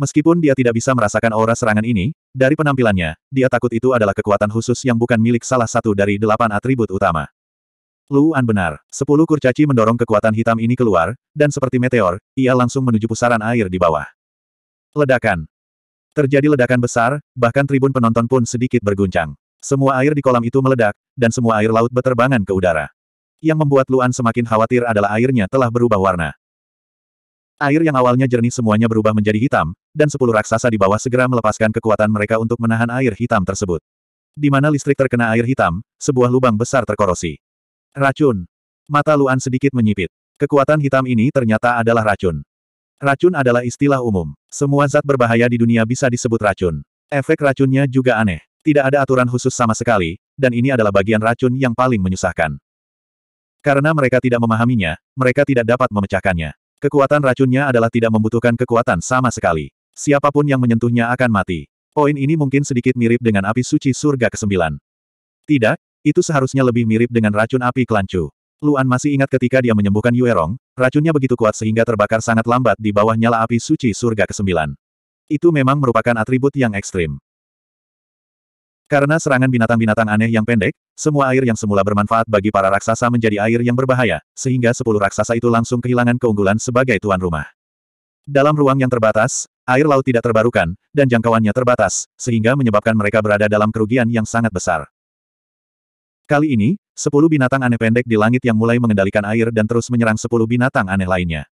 Meskipun dia tidak bisa merasakan aura serangan ini, dari penampilannya, dia takut itu adalah kekuatan khusus yang bukan milik salah satu dari delapan atribut utama. Luan benar, sepuluh kurcaci mendorong kekuatan hitam ini keluar, dan seperti meteor, ia langsung menuju pusaran air di bawah. Ledakan. Terjadi ledakan besar, bahkan tribun penonton pun sedikit berguncang. Semua air di kolam itu meledak, dan semua air laut beterbangan ke udara. Yang membuat Luan semakin khawatir adalah airnya telah berubah warna. Air yang awalnya jernih semuanya berubah menjadi hitam, dan sepuluh raksasa di bawah segera melepaskan kekuatan mereka untuk menahan air hitam tersebut. Di mana listrik terkena air hitam, sebuah lubang besar terkorosi. Racun. Mata Luan sedikit menyipit. Kekuatan hitam ini ternyata adalah racun. Racun adalah istilah umum. Semua zat berbahaya di dunia bisa disebut racun. Efek racunnya juga aneh. Tidak ada aturan khusus sama sekali, dan ini adalah bagian racun yang paling menyusahkan. Karena mereka tidak memahaminya, mereka tidak dapat memecahkannya. Kekuatan racunnya adalah tidak membutuhkan kekuatan sama sekali. Siapapun yang menyentuhnya akan mati. Poin ini mungkin sedikit mirip dengan api suci surga ke-9. Tidak, itu seharusnya lebih mirip dengan racun api kelancu. Luan masih ingat ketika dia menyembuhkan Yuerong, racunnya begitu kuat sehingga terbakar sangat lambat di bawah nyala api suci surga ke-9. Itu memang merupakan atribut yang ekstrim. Karena serangan binatang-binatang aneh yang pendek, semua air yang semula bermanfaat bagi para raksasa menjadi air yang berbahaya, sehingga sepuluh raksasa itu langsung kehilangan keunggulan sebagai tuan rumah. Dalam ruang yang terbatas, air laut tidak terbarukan, dan jangkauannya terbatas, sehingga menyebabkan mereka berada dalam kerugian yang sangat besar. Kali ini, sepuluh binatang aneh pendek di langit yang mulai mengendalikan air dan terus menyerang sepuluh binatang aneh lainnya.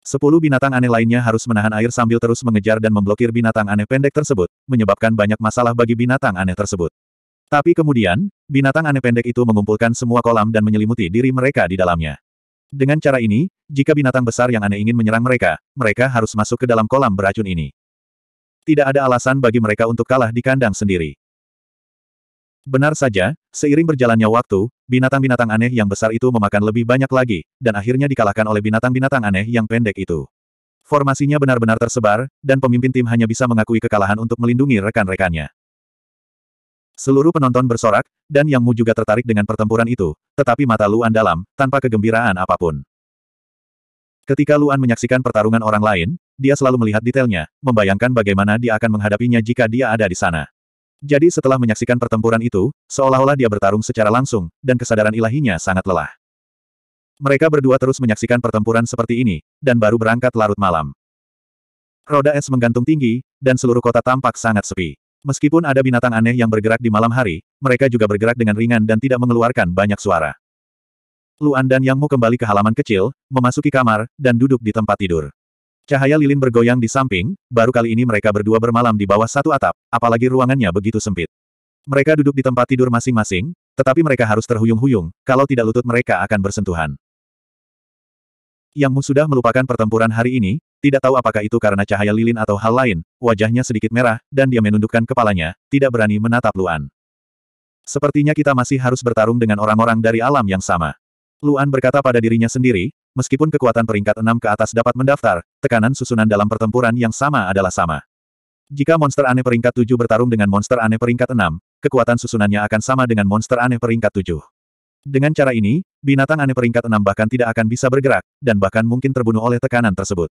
Sepuluh binatang aneh lainnya harus menahan air sambil terus mengejar dan memblokir binatang aneh pendek tersebut, menyebabkan banyak masalah bagi binatang aneh tersebut. Tapi kemudian, binatang aneh pendek itu mengumpulkan semua kolam dan menyelimuti diri mereka di dalamnya. Dengan cara ini, jika binatang besar yang aneh ingin menyerang mereka, mereka harus masuk ke dalam kolam beracun ini. Tidak ada alasan bagi mereka untuk kalah di kandang sendiri. Benar saja, seiring berjalannya waktu, binatang-binatang aneh yang besar itu memakan lebih banyak lagi, dan akhirnya dikalahkan oleh binatang-binatang aneh yang pendek itu. Formasinya benar-benar tersebar, dan pemimpin tim hanya bisa mengakui kekalahan untuk melindungi rekan-rekannya. Seluruh penonton bersorak, dan Yang Mu juga tertarik dengan pertempuran itu, tetapi mata Luan dalam, tanpa kegembiraan apapun. Ketika Luan menyaksikan pertarungan orang lain, dia selalu melihat detailnya, membayangkan bagaimana dia akan menghadapinya jika dia ada di sana. Jadi setelah menyaksikan pertempuran itu, seolah-olah dia bertarung secara langsung, dan kesadaran ilahinya sangat lelah. Mereka berdua terus menyaksikan pertempuran seperti ini, dan baru berangkat larut malam. Roda es menggantung tinggi, dan seluruh kota tampak sangat sepi. Meskipun ada binatang aneh yang bergerak di malam hari, mereka juga bergerak dengan ringan dan tidak mengeluarkan banyak suara. Luan dan Yangmu kembali ke halaman kecil, memasuki kamar, dan duduk di tempat tidur. Cahaya lilin bergoyang di samping, baru kali ini mereka berdua bermalam di bawah satu atap, apalagi ruangannya begitu sempit. Mereka duduk di tempat tidur masing-masing, tetapi mereka harus terhuyung-huyung, kalau tidak lutut mereka akan bersentuhan. Yang Mu sudah melupakan pertempuran hari ini, tidak tahu apakah itu karena cahaya lilin atau hal lain, wajahnya sedikit merah, dan dia menundukkan kepalanya, tidak berani menatap Luan. Sepertinya kita masih harus bertarung dengan orang-orang dari alam yang sama. Luan berkata pada dirinya sendiri, meskipun kekuatan peringkat 6 ke atas dapat mendaftar, tekanan susunan dalam pertempuran yang sama adalah sama. Jika monster aneh peringkat 7 bertarung dengan monster aneh peringkat 6, kekuatan susunannya akan sama dengan monster aneh peringkat 7. Dengan cara ini, binatang aneh peringkat 6 bahkan tidak akan bisa bergerak, dan bahkan mungkin terbunuh oleh tekanan tersebut.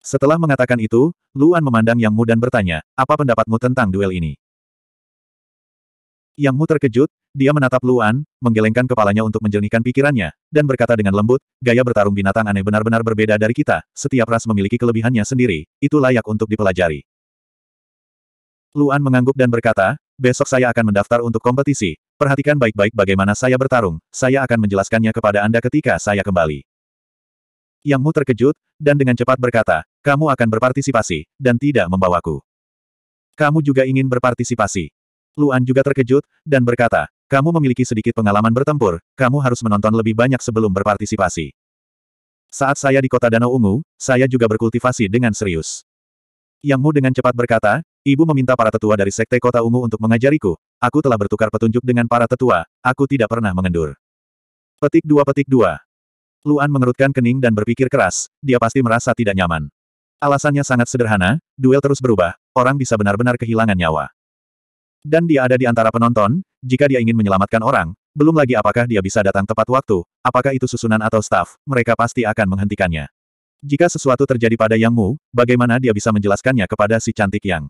Setelah mengatakan itu, Luan memandang Yang Mu dan bertanya, apa pendapatmu tentang duel ini? Yang Mu terkejut, dia menatap Luan, menggelengkan kepalanya untuk menjernihkan pikirannya, dan berkata dengan lembut, gaya bertarung binatang aneh benar-benar berbeda dari kita, setiap ras memiliki kelebihannya sendiri, itu layak untuk dipelajari. Luan mengangguk dan berkata, besok saya akan mendaftar untuk kompetisi, perhatikan baik-baik bagaimana saya bertarung, saya akan menjelaskannya kepada Anda ketika saya kembali. Yang Mu terkejut, dan dengan cepat berkata, kamu akan berpartisipasi, dan tidak membawaku. Kamu juga ingin berpartisipasi. Luan juga terkejut, dan berkata, kamu memiliki sedikit pengalaman bertempur, kamu harus menonton lebih banyak sebelum berpartisipasi. Saat saya di kota Danau Ungu, saya juga berkultivasi dengan serius. Yang Mu dengan cepat berkata, ibu meminta para tetua dari sekte kota Ungu untuk mengajariku, aku telah bertukar petunjuk dengan para tetua, aku tidak pernah mengendur. Petik dua petik dua. Luan mengerutkan kening dan berpikir keras, dia pasti merasa tidak nyaman. Alasannya sangat sederhana, duel terus berubah, orang bisa benar-benar kehilangan nyawa. Dan dia ada di antara penonton, jika dia ingin menyelamatkan orang, belum lagi apakah dia bisa datang tepat waktu, apakah itu susunan atau staf, mereka pasti akan menghentikannya. Jika sesuatu terjadi pada Yang Mu, bagaimana dia bisa menjelaskannya kepada si cantik Yang?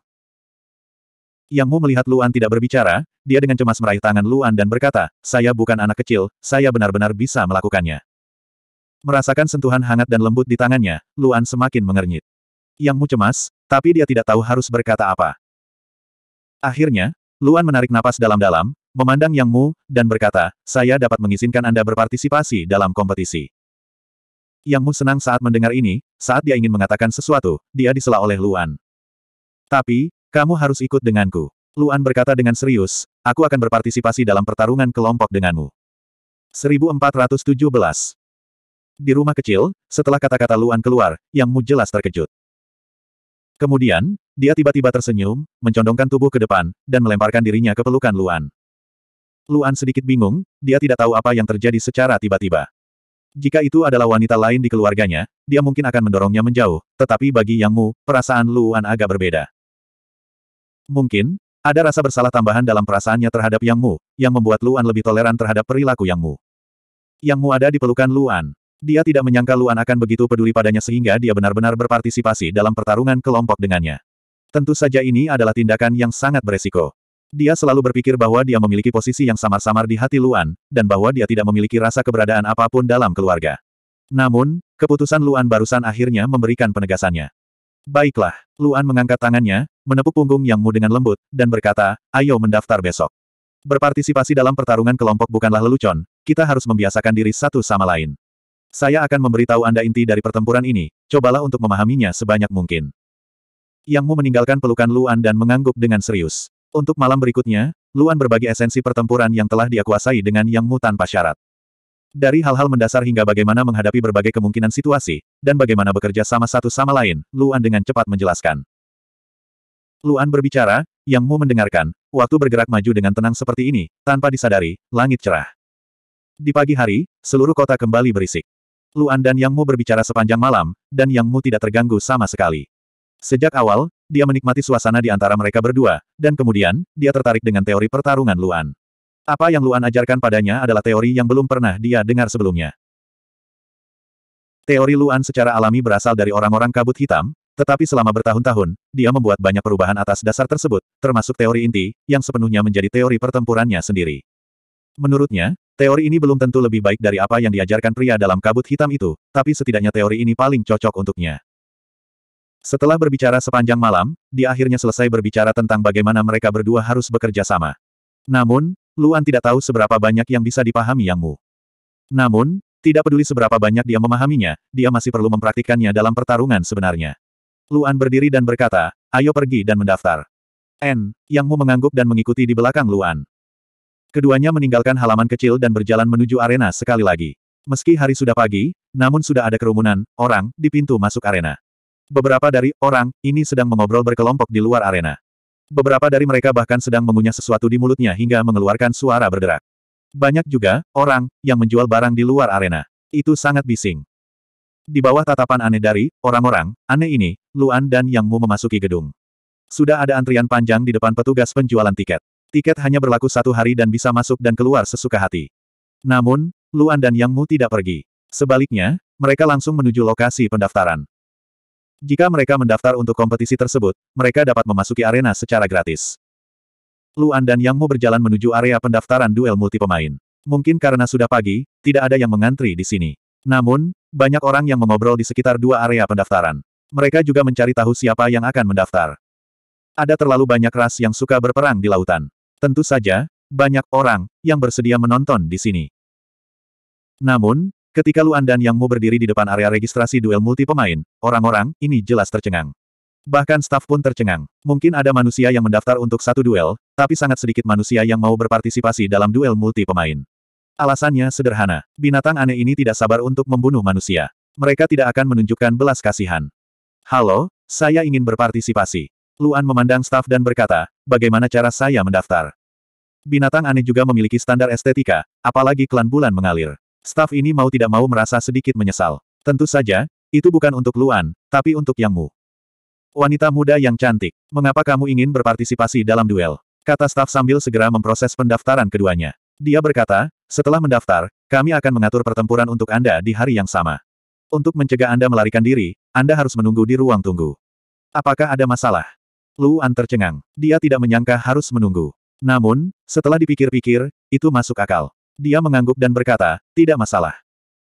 Yang Mu melihat Luan tidak berbicara, dia dengan cemas meraih tangan Luan dan berkata, saya bukan anak kecil, saya benar-benar bisa melakukannya. Merasakan sentuhan hangat dan lembut di tangannya, Luan semakin mengernyit. Yang Mu cemas, tapi dia tidak tahu harus berkata apa. Akhirnya, Luan menarik napas dalam-dalam, memandang Yang Mu, dan berkata, saya dapat mengizinkan Anda berpartisipasi dalam kompetisi. Yang Mu senang saat mendengar ini, saat dia ingin mengatakan sesuatu, dia disela oleh Luan. Tapi, kamu harus ikut denganku. Luan berkata dengan serius, aku akan berpartisipasi dalam pertarungan kelompok denganmu. 1417 Di rumah kecil, setelah kata-kata Luan keluar, Yang Mu jelas terkejut. Kemudian, dia tiba-tiba tersenyum, mencondongkan tubuh ke depan, dan melemparkan dirinya ke pelukan Luan. Luan sedikit bingung, dia tidak tahu apa yang terjadi secara tiba-tiba. Jika itu adalah wanita lain di keluarganya, dia mungkin akan mendorongnya menjauh, tetapi bagi Yang Mu, perasaan Luan agak berbeda. Mungkin, ada rasa bersalah tambahan dalam perasaannya terhadap Yang Mu, yang membuat Luan lebih toleran terhadap perilaku Yang Mu. Yang Mu ada di pelukan Luan. Dia tidak menyangka Luan akan begitu peduli padanya sehingga dia benar-benar berpartisipasi dalam pertarungan kelompok dengannya. Tentu saja ini adalah tindakan yang sangat beresiko. Dia selalu berpikir bahwa dia memiliki posisi yang samar-samar di hati Luan, dan bahwa dia tidak memiliki rasa keberadaan apapun dalam keluarga. Namun, keputusan Luan barusan akhirnya memberikan penegasannya. Baiklah, Luan mengangkat tangannya, menepuk punggung Yang Mu dengan lembut, dan berkata, ayo mendaftar besok. Berpartisipasi dalam pertarungan kelompok bukanlah lelucon, kita harus membiasakan diri satu sama lain. Saya akan memberitahu Anda inti dari pertempuran ini, cobalah untuk memahaminya sebanyak mungkin. Yang Mu meninggalkan pelukan Luan dan mengangguk dengan serius. Untuk malam berikutnya, Luan berbagi esensi pertempuran yang telah dia kuasai dengan Yang Mu tanpa syarat. Dari hal-hal mendasar hingga bagaimana menghadapi berbagai kemungkinan situasi, dan bagaimana bekerja sama satu sama lain, Luan dengan cepat menjelaskan. Luan berbicara, Yang Mu mendengarkan, waktu bergerak maju dengan tenang seperti ini, tanpa disadari, langit cerah. Di pagi hari, seluruh kota kembali berisik. Luan dan Yang Mu berbicara sepanjang malam, dan Yang Mu tidak terganggu sama sekali. Sejak awal, dia menikmati suasana di antara mereka berdua, dan kemudian, dia tertarik dengan teori pertarungan Luan. Apa yang Luan ajarkan padanya adalah teori yang belum pernah dia dengar sebelumnya. Teori Luan secara alami berasal dari orang-orang kabut hitam, tetapi selama bertahun-tahun, dia membuat banyak perubahan atas dasar tersebut, termasuk teori inti, yang sepenuhnya menjadi teori pertempurannya sendiri. Menurutnya, teori ini belum tentu lebih baik dari apa yang diajarkan pria dalam kabut hitam itu, tapi setidaknya teori ini paling cocok untuknya. Setelah berbicara sepanjang malam, dia akhirnya selesai berbicara tentang bagaimana mereka berdua harus bekerja sama. Namun, Luan tidak tahu seberapa banyak yang bisa dipahami Yang Mu. Namun, tidak peduli seberapa banyak dia memahaminya, dia masih perlu mempraktikannya dalam pertarungan sebenarnya. Luan berdiri dan berkata, ayo pergi dan mendaftar. N, Yang Mu mengangguk dan mengikuti di belakang Luan. Keduanya meninggalkan halaman kecil dan berjalan menuju arena sekali lagi. Meski hari sudah pagi, namun sudah ada kerumunan orang di pintu masuk arena. Beberapa dari orang ini sedang mengobrol berkelompok di luar arena. Beberapa dari mereka bahkan sedang mengunyah sesuatu di mulutnya hingga mengeluarkan suara berderak. Banyak juga orang yang menjual barang di luar arena. Itu sangat bising. Di bawah tatapan aneh dari orang-orang aneh ini, Luan dan Yang Mu memasuki gedung. Sudah ada antrian panjang di depan petugas penjualan tiket. Tiket hanya berlaku satu hari dan bisa masuk dan keluar sesuka hati. Namun, Luan dan Yang Mu tidak pergi. Sebaliknya, mereka langsung menuju lokasi pendaftaran. Jika mereka mendaftar untuk kompetisi tersebut, mereka dapat memasuki arena secara gratis. Luan dan Yang Mu berjalan menuju area pendaftaran duel multi pemain. Mungkin karena sudah pagi, tidak ada yang mengantri di sini. Namun, banyak orang yang mengobrol di sekitar dua area pendaftaran. Mereka juga mencari tahu siapa yang akan mendaftar. Ada terlalu banyak ras yang suka berperang di lautan. Tentu saja, banyak orang yang bersedia menonton di sini. Namun, Ketika Luan dan Yang Mu berdiri di depan area registrasi duel multi pemain, orang-orang, ini jelas tercengang. Bahkan staf pun tercengang. Mungkin ada manusia yang mendaftar untuk satu duel, tapi sangat sedikit manusia yang mau berpartisipasi dalam duel multi pemain. Alasannya sederhana, binatang aneh ini tidak sabar untuk membunuh manusia. Mereka tidak akan menunjukkan belas kasihan. Halo, saya ingin berpartisipasi. Luan memandang staf dan berkata, bagaimana cara saya mendaftar? Binatang aneh juga memiliki standar estetika, apalagi klan bulan mengalir. Staf ini mau tidak mau merasa sedikit menyesal. Tentu saja, itu bukan untuk Luan, tapi untuk Yang Mu. Wanita muda yang cantik, mengapa kamu ingin berpartisipasi dalam duel? Kata staf sambil segera memproses pendaftaran keduanya. Dia berkata, setelah mendaftar, kami akan mengatur pertempuran untuk Anda di hari yang sama. Untuk mencegah Anda melarikan diri, Anda harus menunggu di ruang tunggu. Apakah ada masalah? Luan tercengang. Dia tidak menyangka harus menunggu. Namun, setelah dipikir-pikir, itu masuk akal. Dia mengangguk dan berkata, tidak masalah.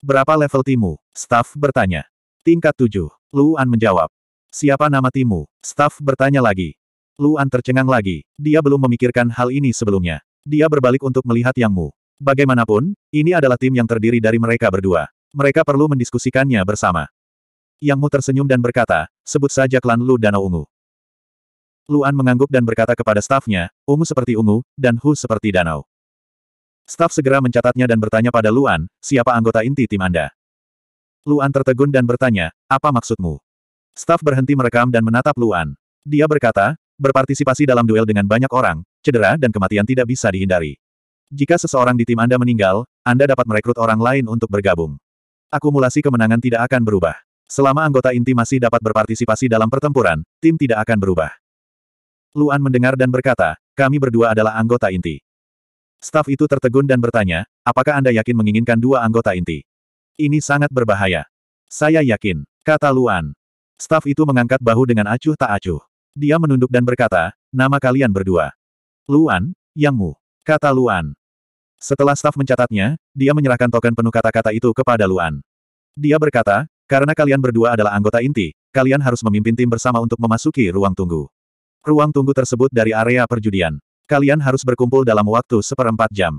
Berapa level timu? Staff bertanya. Tingkat tujuh. Luan menjawab. Siapa nama timu? Staff bertanya lagi. Luan tercengang lagi. Dia belum memikirkan hal ini sebelumnya. Dia berbalik untuk melihat Yang Mu. Bagaimanapun, ini adalah tim yang terdiri dari mereka berdua. Mereka perlu mendiskusikannya bersama. Yang Mu tersenyum dan berkata, sebut saja klan Lu Danau Ungu. Luan mengangguk dan berkata kepada stafnya, ungu seperti ungu, dan hu seperti danau. Staf segera mencatatnya dan bertanya pada Luan, siapa anggota inti tim Anda? Luan tertegun dan bertanya, apa maksudmu? Staf berhenti merekam dan menatap Luan. Dia berkata, berpartisipasi dalam duel dengan banyak orang, cedera dan kematian tidak bisa dihindari. Jika seseorang di tim Anda meninggal, Anda dapat merekrut orang lain untuk bergabung. Akumulasi kemenangan tidak akan berubah. Selama anggota inti masih dapat berpartisipasi dalam pertempuran, tim tidak akan berubah. Luan mendengar dan berkata, kami berdua adalah anggota inti. Staf itu tertegun dan bertanya, apakah Anda yakin menginginkan dua anggota inti? Ini sangat berbahaya. Saya yakin, kata Luan. Staf itu mengangkat bahu dengan acuh tak acuh. Dia menunduk dan berkata, nama kalian berdua. Luan, Yangmu, kata Luan. Setelah staf mencatatnya, dia menyerahkan token penuh kata-kata itu kepada Luan. Dia berkata, karena kalian berdua adalah anggota inti, kalian harus memimpin tim bersama untuk memasuki ruang tunggu. Ruang tunggu tersebut dari area perjudian. Kalian harus berkumpul dalam waktu seperempat jam.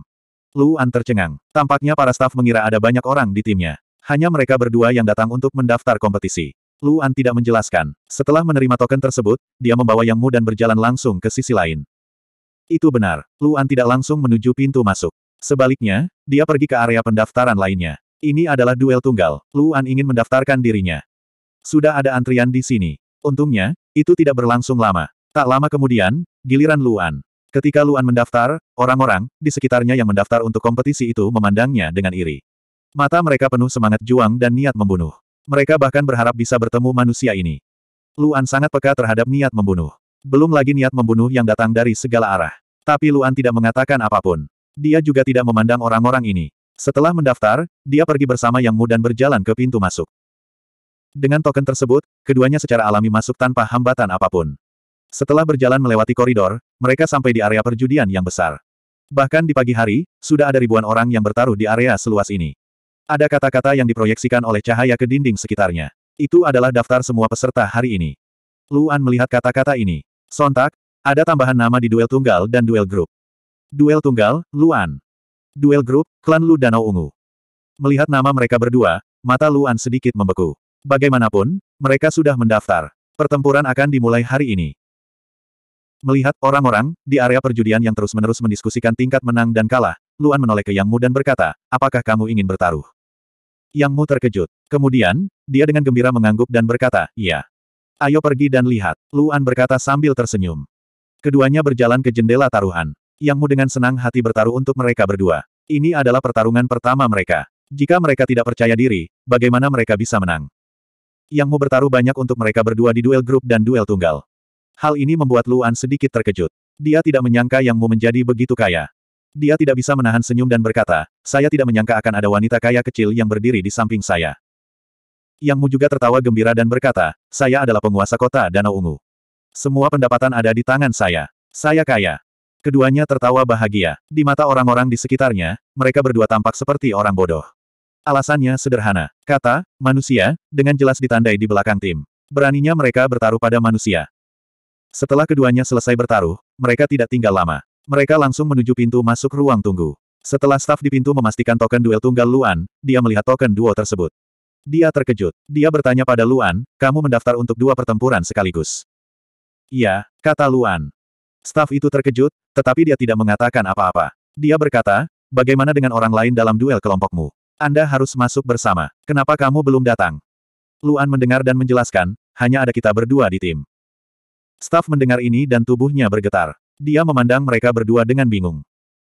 Luan tercengang. Tampaknya para staf mengira ada banyak orang di timnya. Hanya mereka berdua yang datang untuk mendaftar kompetisi. Luan tidak menjelaskan. Setelah menerima token tersebut, dia membawa Yang Mu dan berjalan langsung ke sisi lain. Itu benar. Luan tidak langsung menuju pintu masuk. Sebaliknya, dia pergi ke area pendaftaran lainnya. Ini adalah duel tunggal. Luan ingin mendaftarkan dirinya. Sudah ada antrian di sini. Untungnya, itu tidak berlangsung lama. Tak lama kemudian, giliran Luan. Ketika Luan mendaftar, orang-orang di sekitarnya yang mendaftar untuk kompetisi itu memandangnya dengan iri. Mata mereka penuh semangat juang dan niat membunuh. Mereka bahkan berharap bisa bertemu manusia ini. Luan sangat peka terhadap niat membunuh. Belum lagi niat membunuh yang datang dari segala arah. Tapi Luan tidak mengatakan apapun. Dia juga tidak memandang orang-orang ini. Setelah mendaftar, dia pergi bersama Yang Mu dan berjalan ke pintu masuk. Dengan token tersebut, keduanya secara alami masuk tanpa hambatan apapun. Setelah berjalan melewati koridor, mereka sampai di area perjudian yang besar. Bahkan di pagi hari, sudah ada ribuan orang yang bertaruh di area seluas ini. Ada kata-kata yang diproyeksikan oleh cahaya ke dinding sekitarnya. Itu adalah daftar semua peserta hari ini. Luan melihat kata-kata ini. Sontak, ada tambahan nama di duel tunggal dan duel grup. Duel tunggal, Luan. Duel grup, klan Lu Danau Ungu. Melihat nama mereka berdua, mata Luan sedikit membeku. Bagaimanapun, mereka sudah mendaftar. Pertempuran akan dimulai hari ini. Melihat orang-orang, di area perjudian yang terus-menerus mendiskusikan tingkat menang dan kalah, Luan menoleh ke Yang Mu dan berkata, apakah kamu ingin bertaruh? Yang Mu terkejut. Kemudian, dia dengan gembira mengangguk dan berkata, iya. Ayo pergi dan lihat, Luan berkata sambil tersenyum. Keduanya berjalan ke jendela taruhan. Yang Mu dengan senang hati bertaruh untuk mereka berdua. Ini adalah pertarungan pertama mereka. Jika mereka tidak percaya diri, bagaimana mereka bisa menang? Yang Mu bertaruh banyak untuk mereka berdua di duel grup dan duel tunggal. Hal ini membuat Luan sedikit terkejut. Dia tidak menyangka Yang Mu menjadi begitu kaya. Dia tidak bisa menahan senyum dan berkata, saya tidak menyangka akan ada wanita kaya kecil yang berdiri di samping saya. Yang Mu juga tertawa gembira dan berkata, saya adalah penguasa kota Danau Ungu. Semua pendapatan ada di tangan saya. Saya kaya. Keduanya tertawa bahagia. Di mata orang-orang di sekitarnya, mereka berdua tampak seperti orang bodoh. Alasannya sederhana. Kata, manusia, dengan jelas ditandai di belakang tim. Beraninya mereka bertaruh pada manusia. Setelah keduanya selesai bertaruh, mereka tidak tinggal lama. Mereka langsung menuju pintu masuk ruang tunggu. Setelah staf di pintu memastikan token duel tunggal Luan, dia melihat token duo tersebut. Dia terkejut. Dia bertanya pada Luan, kamu mendaftar untuk dua pertempuran sekaligus. Iya, kata Luan. Staf itu terkejut, tetapi dia tidak mengatakan apa-apa. Dia berkata, bagaimana dengan orang lain dalam duel kelompokmu? Anda harus masuk bersama. Kenapa kamu belum datang? Luan mendengar dan menjelaskan, hanya ada kita berdua di tim. Staf mendengar ini dan tubuhnya bergetar. Dia memandang mereka berdua dengan bingung.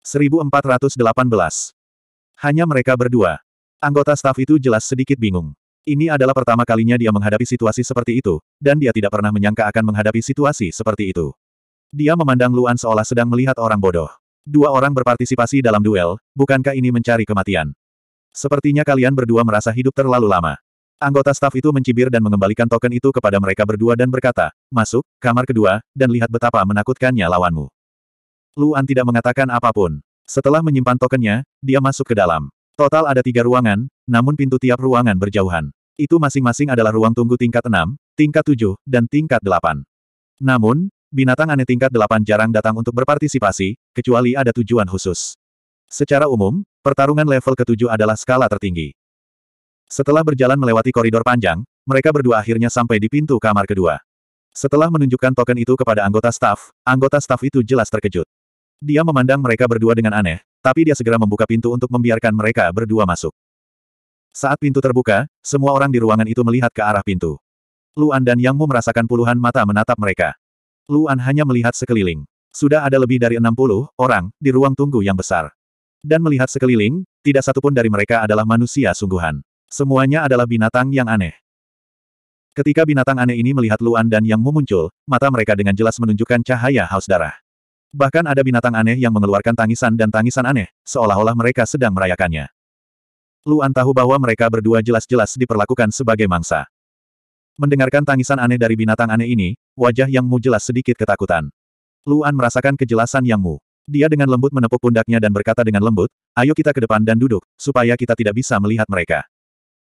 1418. Hanya mereka berdua. Anggota staf itu jelas sedikit bingung. Ini adalah pertama kalinya dia menghadapi situasi seperti itu, dan dia tidak pernah menyangka akan menghadapi situasi seperti itu. Dia memandang Luan seolah sedang melihat orang bodoh. Dua orang berpartisipasi dalam duel, bukankah ini mencari kematian? Sepertinya kalian berdua merasa hidup terlalu lama. Anggota staf itu mencibir dan mengembalikan token itu kepada mereka berdua dan berkata, masuk, kamar kedua, dan lihat betapa menakutkannya lawanmu. Luan tidak mengatakan apapun. Setelah menyimpan tokennya, dia masuk ke dalam. Total ada tiga ruangan, namun pintu tiap ruangan berjauhan. Itu masing-masing adalah ruang tunggu tingkat 6, tingkat 7, dan tingkat 8. Namun, binatang aneh tingkat 8 jarang datang untuk berpartisipasi, kecuali ada tujuan khusus. Secara umum, pertarungan level ketujuh adalah skala tertinggi. Setelah berjalan melewati koridor panjang, mereka berdua akhirnya sampai di pintu kamar kedua. Setelah menunjukkan token itu kepada anggota staf, anggota staf itu jelas terkejut. Dia memandang mereka berdua dengan aneh, tapi dia segera membuka pintu untuk membiarkan mereka berdua masuk. Saat pintu terbuka, semua orang di ruangan itu melihat ke arah pintu. Luan dan Yangmu merasakan puluhan mata menatap mereka. Luan hanya melihat sekeliling. Sudah ada lebih dari 60 orang di ruang tunggu yang besar. Dan melihat sekeliling, tidak satupun dari mereka adalah manusia sungguhan. Semuanya adalah binatang yang aneh. Ketika binatang aneh ini melihat Luan dan Yang Mu muncul, mata mereka dengan jelas menunjukkan cahaya haus darah. Bahkan ada binatang aneh yang mengeluarkan tangisan dan tangisan aneh, seolah-olah mereka sedang merayakannya. Luan tahu bahwa mereka berdua jelas-jelas diperlakukan sebagai mangsa. Mendengarkan tangisan aneh dari binatang aneh ini, wajah Yang Mu jelas sedikit ketakutan. Luan merasakan kejelasan Yang Mu. Dia dengan lembut menepuk pundaknya dan berkata dengan lembut, ayo kita ke depan dan duduk, supaya kita tidak bisa melihat mereka.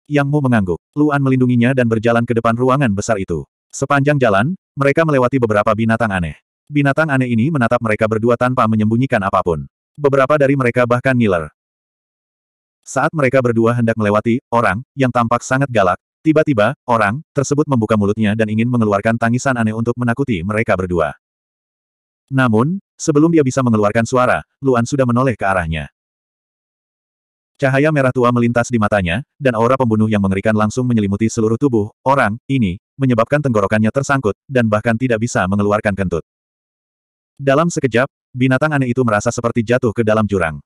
Yang Mu mengangguk. Luan melindunginya dan berjalan ke depan ruangan besar itu. Sepanjang jalan, mereka melewati beberapa binatang aneh. Binatang aneh ini menatap mereka berdua tanpa menyembunyikan apapun. Beberapa dari mereka bahkan ngiler. Saat mereka berdua hendak melewati, orang, yang tampak sangat galak, tiba-tiba, orang, tersebut membuka mulutnya dan ingin mengeluarkan tangisan aneh untuk menakuti mereka berdua. Namun, sebelum dia bisa mengeluarkan suara, Luan sudah menoleh ke arahnya. Cahaya merah tua melintas di matanya, dan aura pembunuh yang mengerikan langsung menyelimuti seluruh tubuh. Orang ini menyebabkan tenggorokannya tersangkut dan bahkan tidak bisa mengeluarkan kentut. Dalam sekejap, binatang aneh itu merasa seperti jatuh ke dalam jurang.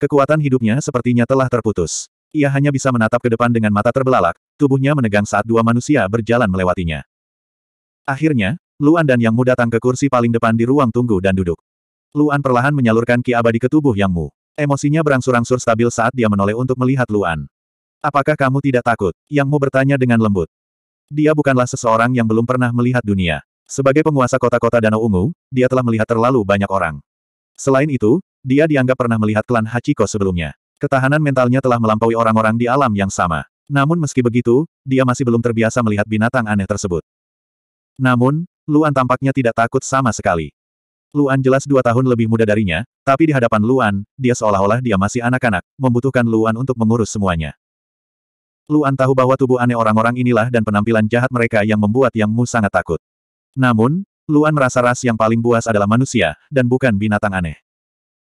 Kekuatan hidupnya sepertinya telah terputus. Ia hanya bisa menatap ke depan dengan mata terbelalak, tubuhnya menegang saat dua manusia berjalan melewatinya. Akhirnya, Luan dan Yang Mu datang ke kursi paling depan di ruang tunggu dan duduk. Luan perlahan menyalurkan ki abadi ke tubuh Yang Mu. Emosinya berangsur-angsur stabil saat dia menoleh untuk melihat Luan. Apakah kamu tidak takut? Yang mau bertanya dengan lembut. Dia bukanlah seseorang yang belum pernah melihat dunia. Sebagai penguasa kota-kota Danau Ungu, dia telah melihat terlalu banyak orang. Selain itu, dia dianggap pernah melihat klan Hachiko sebelumnya. Ketahanan mentalnya telah melampaui orang-orang di alam yang sama. Namun meski begitu, dia masih belum terbiasa melihat binatang aneh tersebut. Namun, Luan tampaknya tidak takut sama sekali. Luan jelas dua tahun lebih muda darinya, tapi di hadapan Luan, dia seolah-olah dia masih anak-anak, membutuhkan Luan untuk mengurus semuanya. Luan tahu bahwa tubuh aneh orang-orang inilah dan penampilan jahat mereka yang membuat Yang Mu sangat takut. Namun, Luan merasa ras yang paling buas adalah manusia, dan bukan binatang aneh.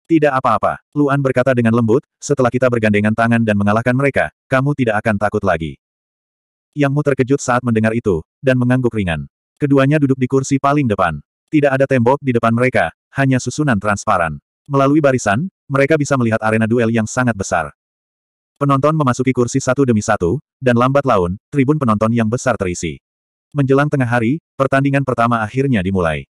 Tidak apa-apa, Luan berkata dengan lembut, setelah kita bergandengan tangan dan mengalahkan mereka, kamu tidak akan takut lagi. Yang Mu terkejut saat mendengar itu, dan mengangguk ringan. Keduanya duduk di kursi paling depan. Tidak ada tembok di depan mereka, hanya susunan transparan. Melalui barisan, mereka bisa melihat arena duel yang sangat besar. Penonton memasuki kursi satu demi satu, dan lambat laun, tribun penonton yang besar terisi. Menjelang tengah hari, pertandingan pertama akhirnya dimulai.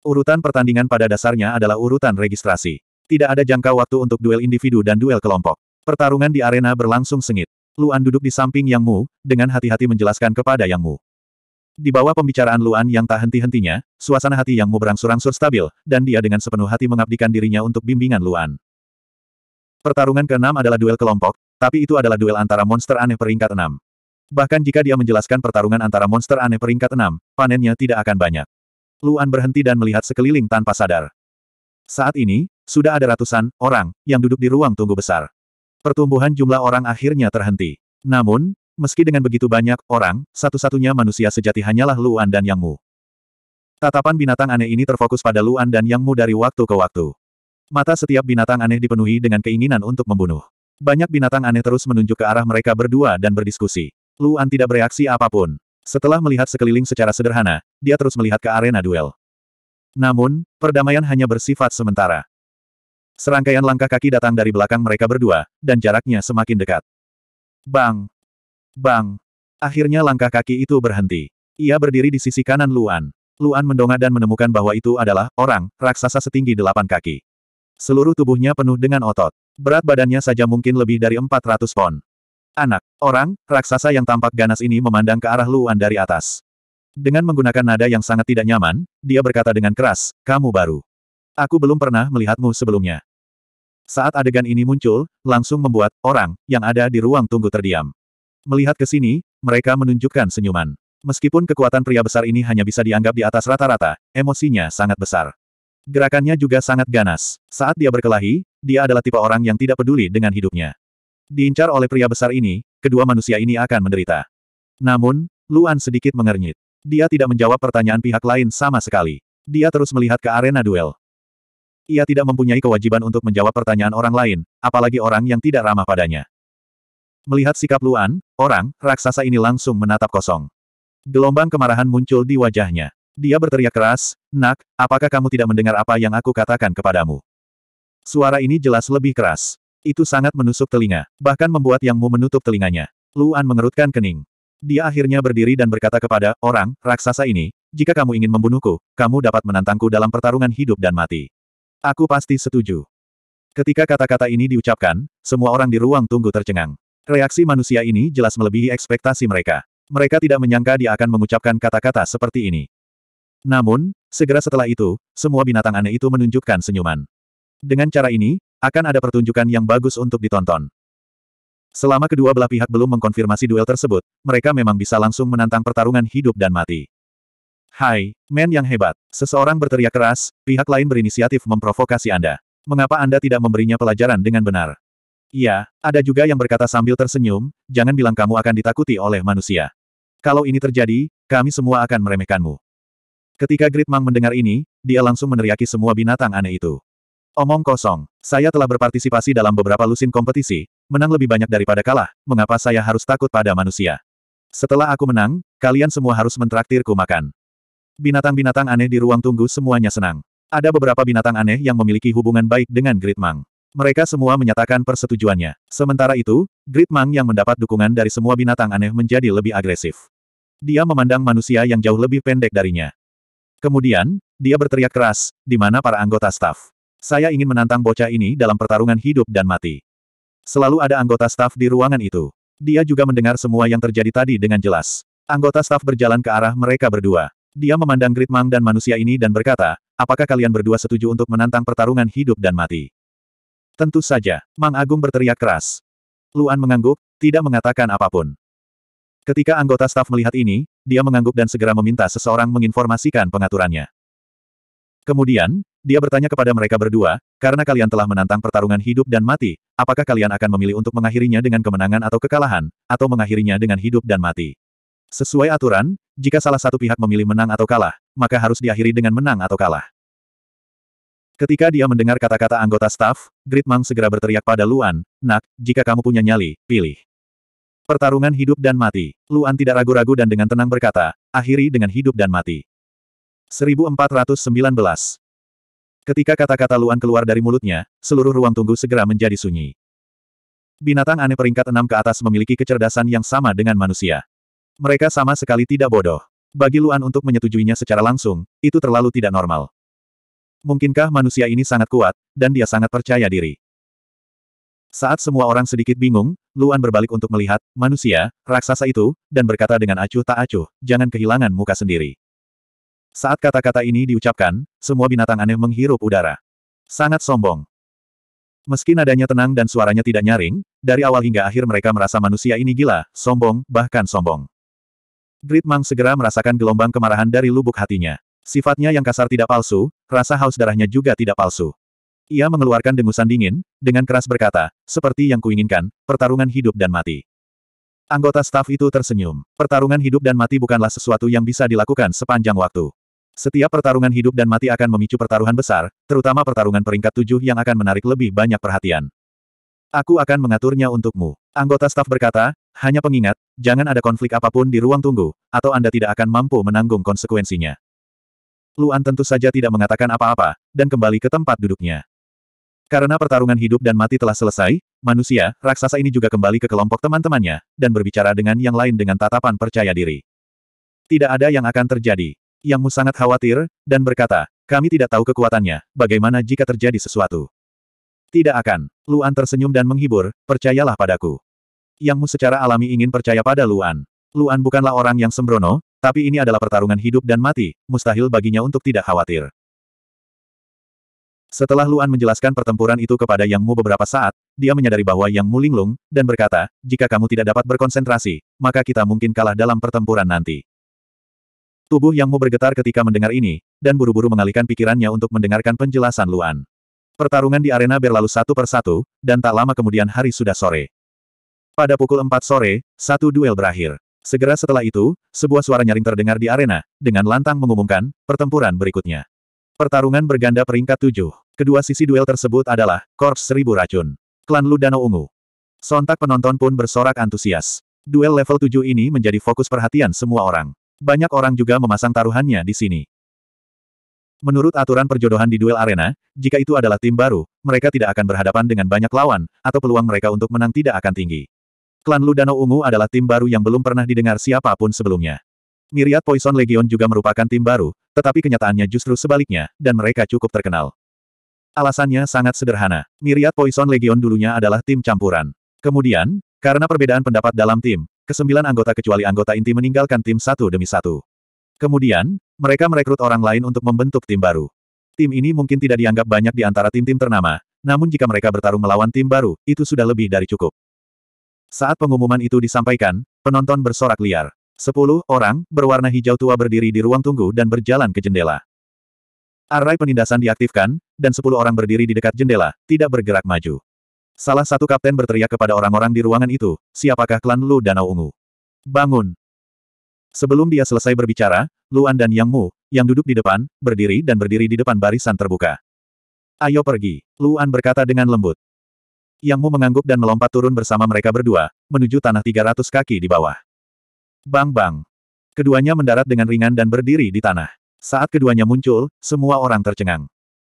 Urutan pertandingan pada dasarnya adalah urutan registrasi. Tidak ada jangka waktu untuk duel individu dan duel kelompok. Pertarungan di arena berlangsung sengit. Luan duduk di samping Yang Mu, dengan hati-hati menjelaskan kepada Yang Mu. Di bawah pembicaraan Luan yang tak henti-hentinya, suasana hati yang mu berangsur-angsur stabil, dan dia dengan sepenuh hati mengabdikan dirinya untuk bimbingan Luan. Pertarungan keenam adalah duel kelompok, tapi itu adalah duel antara monster aneh peringkat enam. Bahkan jika dia menjelaskan pertarungan antara monster aneh peringkat enam, panennya tidak akan banyak. Luan berhenti dan melihat sekeliling tanpa sadar. Saat ini, sudah ada ratusan orang yang duduk di ruang tunggu besar. Pertumbuhan jumlah orang akhirnya terhenti. Namun, meski dengan begitu banyak orang, satu-satunya manusia sejati hanyalah Luan dan Yang Mu. Tatapan binatang aneh ini terfokus pada Luan dan Yang Mu dari waktu ke waktu. Mata setiap binatang aneh dipenuhi dengan keinginan untuk membunuh. Banyak binatang aneh terus menunjuk ke arah mereka berdua dan berdiskusi. Luan tidak bereaksi apapun. Setelah melihat sekeliling secara sederhana, dia terus melihat ke arena duel. Namun, perdamaian hanya bersifat sementara. Serangkaian langkah kaki datang dari belakang mereka berdua, dan jaraknya semakin dekat. Bang! Bang! Akhirnya langkah kaki itu berhenti. Ia berdiri di sisi kanan Luan. Luan mendongak dan menemukan bahwa itu adalah orang raksasa setinggi delapan kaki. Seluruh tubuhnya penuh dengan otot. Berat badannya saja mungkin lebih dari 400 pon. Anak, orang, raksasa yang tampak ganas ini memandang ke arah Luan dari atas. Dengan menggunakan nada yang sangat tidak nyaman, dia berkata dengan keras, kamu baru. Aku belum pernah melihatmu sebelumnya. Saat adegan ini muncul, langsung membuat orang yang ada di ruang tunggu terdiam. Melihat ke sini, mereka menunjukkan senyuman. Meskipun kekuatan pria besar ini hanya bisa dianggap di atas rata-rata, emosinya sangat besar. Gerakannya juga sangat ganas. Saat dia berkelahi, dia adalah tipe orang yang tidak peduli dengan hidupnya. Diincar oleh pria besar ini, kedua manusia ini akan menderita. Namun, Luan sedikit mengernyit. Dia tidak menjawab pertanyaan pihak lain sama sekali. Dia terus melihat ke arena duel. Ia tidak mempunyai kewajiban untuk menjawab pertanyaan orang lain, apalagi orang yang tidak ramah padanya. Melihat sikap Luan, orang, raksasa ini langsung menatap kosong. Gelombang kemarahan muncul di wajahnya. Dia berteriak keras, Nak, apakah kamu tidak mendengar apa yang aku katakan kepadamu? Suara ini jelas lebih keras. Itu sangat menusuk telinga, bahkan membuat Yang Mu menutup telinganya. Luan mengerutkan kening. Dia akhirnya berdiri dan berkata kepada orang, raksasa ini, jika kamu ingin membunuhku, kamu dapat menantangku dalam pertarungan hidup dan mati. Aku pasti setuju. Ketika kata-kata ini diucapkan, semua orang di ruang tunggu tercengang. Reaksi manusia ini jelas melebihi ekspektasi mereka. Mereka tidak menyangka dia akan mengucapkan kata-kata seperti ini. Namun, segera setelah itu, semua binatang aneh itu menunjukkan senyuman. Dengan cara ini, akan ada pertunjukan yang bagus untuk ditonton. Selama kedua belah pihak belum mengkonfirmasi duel tersebut, mereka memang bisa langsung menantang pertarungan hidup dan mati. Hai, men yang hebat. Seseorang berteriak keras, pihak lain berinisiatif memprovokasi Anda. Mengapa Anda tidak memberinya pelajaran dengan benar? Iya, ada juga yang berkata sambil tersenyum, jangan bilang kamu akan ditakuti oleh manusia. Kalau ini terjadi, kami semua akan meremehkanmu. Ketika Great Mang mendengar ini, dia langsung meneriaki semua binatang aneh itu. Omong kosong, saya telah berpartisipasi dalam beberapa lusin kompetisi, menang lebih banyak daripada kalah, mengapa saya harus takut pada manusia? Setelah aku menang, kalian semua harus mentraktirku makan. Binatang-binatang aneh di ruang tunggu semuanya senang. Ada beberapa binatang aneh yang memiliki hubungan baik dengan Great Mang. Mereka semua menyatakan persetujuannya. Sementara itu, Great Mang yang mendapat dukungan dari semua binatang aneh menjadi lebih agresif. Dia memandang manusia yang jauh lebih pendek darinya. Kemudian, dia berteriak keras, di mana para anggota staf. Saya ingin menantang bocah ini dalam pertarungan hidup dan mati. Selalu ada anggota staf di ruangan itu. Dia juga mendengar semua yang terjadi tadi dengan jelas. Anggota staf berjalan ke arah mereka berdua. Dia memandang Gritmang dan manusia ini dan berkata, apakah kalian berdua setuju untuk menantang pertarungan hidup dan mati? Tentu saja, Mang Agung berteriak keras. Luan mengangguk, tidak mengatakan apapun. Ketika anggota staf melihat ini, dia mengangguk dan segera meminta seseorang menginformasikan pengaturannya. Kemudian, dia bertanya kepada mereka berdua, karena kalian telah menantang pertarungan hidup dan mati, apakah kalian akan memilih untuk mengakhirinya dengan kemenangan atau kekalahan, atau mengakhirinya dengan hidup dan mati? Sesuai aturan, jika salah satu pihak memilih menang atau kalah, maka harus diakhiri dengan menang atau kalah. Ketika dia mendengar kata-kata anggota staf, Gritmang segera berteriak pada Luan, Nak, jika kamu punya nyali, pilih. Pertarungan hidup dan mati. Luan tidak ragu-ragu dan dengan tenang berkata, akhiri dengan hidup dan mati. 1419 Ketika kata-kata Luan keluar dari mulutnya, seluruh ruang tunggu segera menjadi sunyi. Binatang aneh peringkat enam ke atas memiliki kecerdasan yang sama dengan manusia. Mereka sama sekali tidak bodoh. Bagi Luan untuk menyetujuinya secara langsung, itu terlalu tidak normal. Mungkinkah manusia ini sangat kuat, dan dia sangat percaya diri? Saat semua orang sedikit bingung, Luan berbalik untuk melihat, manusia, raksasa itu, dan berkata dengan acuh tak acuh, jangan kehilangan muka sendiri. Saat kata-kata ini diucapkan, semua binatang aneh menghirup udara. Sangat sombong. Meski nadanya tenang dan suaranya tidak nyaring, dari awal hingga akhir mereka merasa manusia ini gila, sombong, bahkan sombong. Dritmang segera merasakan gelombang kemarahan dari lubuk hatinya. Sifatnya yang kasar tidak palsu, rasa haus darahnya juga tidak palsu. Ia mengeluarkan dengusan dingin, dengan keras berkata, seperti yang kuinginkan, pertarungan hidup dan mati. Anggota staf itu tersenyum. Pertarungan hidup dan mati bukanlah sesuatu yang bisa dilakukan sepanjang waktu. Setiap pertarungan hidup dan mati akan memicu pertaruhan besar, terutama pertarungan peringkat tujuh yang akan menarik lebih banyak perhatian. Aku akan mengaturnya untukmu. Anggota staf berkata, hanya pengingat, jangan ada konflik apapun di ruang tunggu, atau Anda tidak akan mampu menanggung konsekuensinya. Luan tentu saja tidak mengatakan apa-apa, dan kembali ke tempat duduknya. Karena pertarungan hidup dan mati telah selesai, manusia, raksasa ini juga kembali ke kelompok teman-temannya, dan berbicara dengan yang lain dengan tatapan percaya diri. Tidak ada yang akan terjadi. Yang Mu sangat khawatir, dan berkata, kami tidak tahu kekuatannya, bagaimana jika terjadi sesuatu. Tidak akan. Luan tersenyum dan menghibur, percayalah padaku. Yang Mu secara alami ingin percaya pada Luan. Luan bukanlah orang yang sembrono, tapi ini adalah pertarungan hidup dan mati, mustahil baginya untuk tidak khawatir. Setelah Luan menjelaskan pertempuran itu kepada Yang Mu beberapa saat, dia menyadari bahwa Yang Mu linglung, dan berkata, jika kamu tidak dapat berkonsentrasi, maka kita mungkin kalah dalam pertempuran nanti. Tubuh Yang Mu bergetar ketika mendengar ini, dan buru-buru mengalihkan pikirannya untuk mendengarkan penjelasan Luan. Pertarungan di arena berlalu satu persatu, dan tak lama kemudian hari sudah sore. Pada pukul 4 sore, satu duel berakhir. Segera setelah itu, sebuah suara nyaring terdengar di arena, dengan lantang mengumumkan, pertempuran berikutnya. Pertarungan berganda peringkat tujuh. Kedua sisi duel tersebut adalah, Korps Seribu Racun. Klan Ludano Ungu. Sontak penonton pun bersorak antusias. Duel level tujuh ini menjadi fokus perhatian semua orang. Banyak orang juga memasang taruhannya di sini. Menurut aturan perjodohan di duel arena, jika itu adalah tim baru, mereka tidak akan berhadapan dengan banyak lawan, atau peluang mereka untuk menang tidak akan tinggi. Klan Lu Ungu adalah tim baru yang belum pernah didengar siapapun sebelumnya. Miriat Poison Legion juga merupakan tim baru, tetapi kenyataannya justru sebaliknya, dan mereka cukup terkenal. Alasannya sangat sederhana. Miriat Poison Legion dulunya adalah tim campuran. Kemudian, karena perbedaan pendapat dalam tim, kesembilan anggota kecuali anggota inti meninggalkan tim satu demi satu. Kemudian, mereka merekrut orang lain untuk membentuk tim baru. Tim ini mungkin tidak dianggap banyak di antara tim-tim ternama, namun jika mereka bertarung melawan tim baru, itu sudah lebih dari cukup. Saat pengumuman itu disampaikan, penonton bersorak liar. Sepuluh orang berwarna hijau tua berdiri di ruang tunggu dan berjalan ke jendela. Array penindasan diaktifkan, dan sepuluh orang berdiri di dekat jendela, tidak bergerak maju. Salah satu kapten berteriak kepada orang-orang di ruangan itu, siapakah klan Lu Danau Ungu? Bangun! Sebelum dia selesai berbicara, Luan dan Yang Mu, yang duduk di depan, berdiri dan berdiri di depan barisan terbuka. Ayo pergi, Luan berkata dengan lembut. Yang Mu mengangguk dan melompat turun bersama mereka berdua, menuju tanah 300 kaki di bawah. Bang-bang. Keduanya mendarat dengan ringan dan berdiri di tanah. Saat keduanya muncul, semua orang tercengang.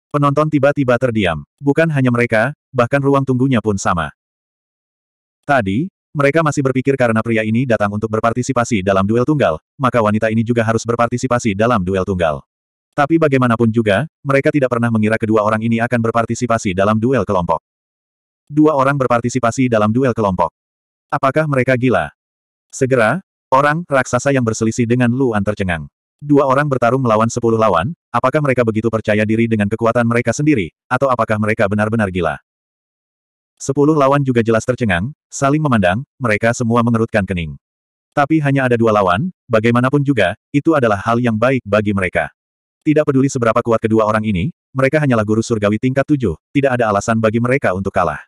Penonton tiba-tiba terdiam. Bukan hanya mereka, bahkan ruang tunggunya pun sama. Tadi, mereka masih berpikir karena pria ini datang untuk berpartisipasi dalam duel tunggal, maka wanita ini juga harus berpartisipasi dalam duel tunggal. Tapi bagaimanapun juga, mereka tidak pernah mengira kedua orang ini akan berpartisipasi dalam duel kelompok. Dua orang berpartisipasi dalam duel kelompok. Apakah mereka gila? Segera, orang raksasa yang berselisih dengan Luan tercengang. Dua orang bertarung melawan sepuluh lawan, apakah mereka begitu percaya diri dengan kekuatan mereka sendiri, atau apakah mereka benar-benar gila? Sepuluh lawan juga jelas tercengang, saling memandang, mereka semua mengerutkan kening. Tapi hanya ada dua lawan, bagaimanapun juga, itu adalah hal yang baik bagi mereka. Tidak peduli seberapa kuat kedua orang ini, mereka hanyalah guru surgawi tingkat tujuh, tidak ada alasan bagi mereka untuk kalah.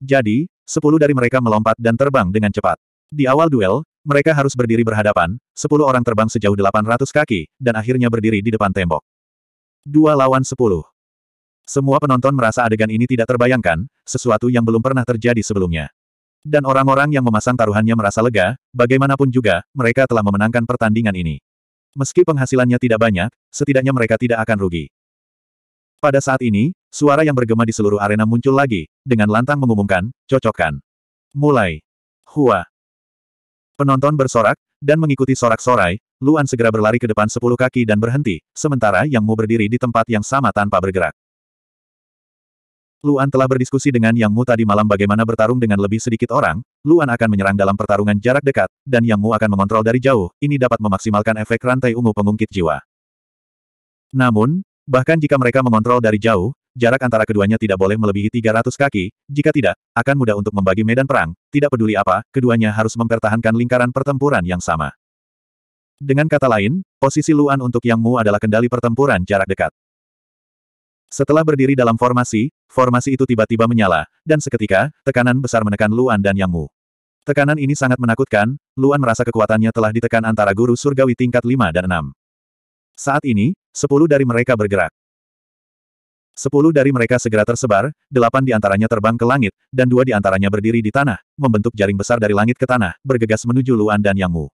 Jadi, sepuluh dari mereka melompat dan terbang dengan cepat. Di awal duel, mereka harus berdiri berhadapan, sepuluh orang terbang sejauh delapan ratus kaki, dan akhirnya berdiri di depan tembok. Dua lawan sepuluh. Semua penonton merasa adegan ini tidak terbayangkan, sesuatu yang belum pernah terjadi sebelumnya. Dan orang-orang yang memasang taruhannya merasa lega, bagaimanapun juga, mereka telah memenangkan pertandingan ini. Meski penghasilannya tidak banyak, setidaknya mereka tidak akan rugi. Pada saat ini, suara yang bergema di seluruh arena muncul lagi, dengan lantang mengumumkan, cocokkan. Mulai. Hua. Penonton bersorak, dan mengikuti sorak-sorai, Luan segera berlari ke depan sepuluh kaki dan berhenti, sementara Yang Mu berdiri di tempat yang sama tanpa bergerak. Luan telah berdiskusi dengan Yang Mu tadi malam bagaimana bertarung dengan lebih sedikit orang, Luan akan menyerang dalam pertarungan jarak dekat, dan Yang Mu akan mengontrol dari jauh, ini dapat memaksimalkan efek rantai ungu pengungkit jiwa. Namun, Bahkan jika mereka mengontrol dari jauh, jarak antara keduanya tidak boleh melebihi 300 kaki, jika tidak, akan mudah untuk membagi medan perang, tidak peduli apa, keduanya harus mempertahankan lingkaran pertempuran yang sama. Dengan kata lain, posisi Luan untuk Yang Mu adalah kendali pertempuran jarak dekat. Setelah berdiri dalam formasi, formasi itu tiba-tiba menyala, dan seketika, tekanan besar menekan Luan dan Yang Mu. Tekanan ini sangat menakutkan, Luan merasa kekuatannya telah ditekan antara guru surgawi tingkat 5 dan 6. Saat ini, Sepuluh dari mereka bergerak. Sepuluh dari mereka segera tersebar, delapan di antaranya terbang ke langit, dan dua di antaranya berdiri di tanah, membentuk jaring besar dari langit ke tanah, bergegas menuju Luan dan Yang Mu.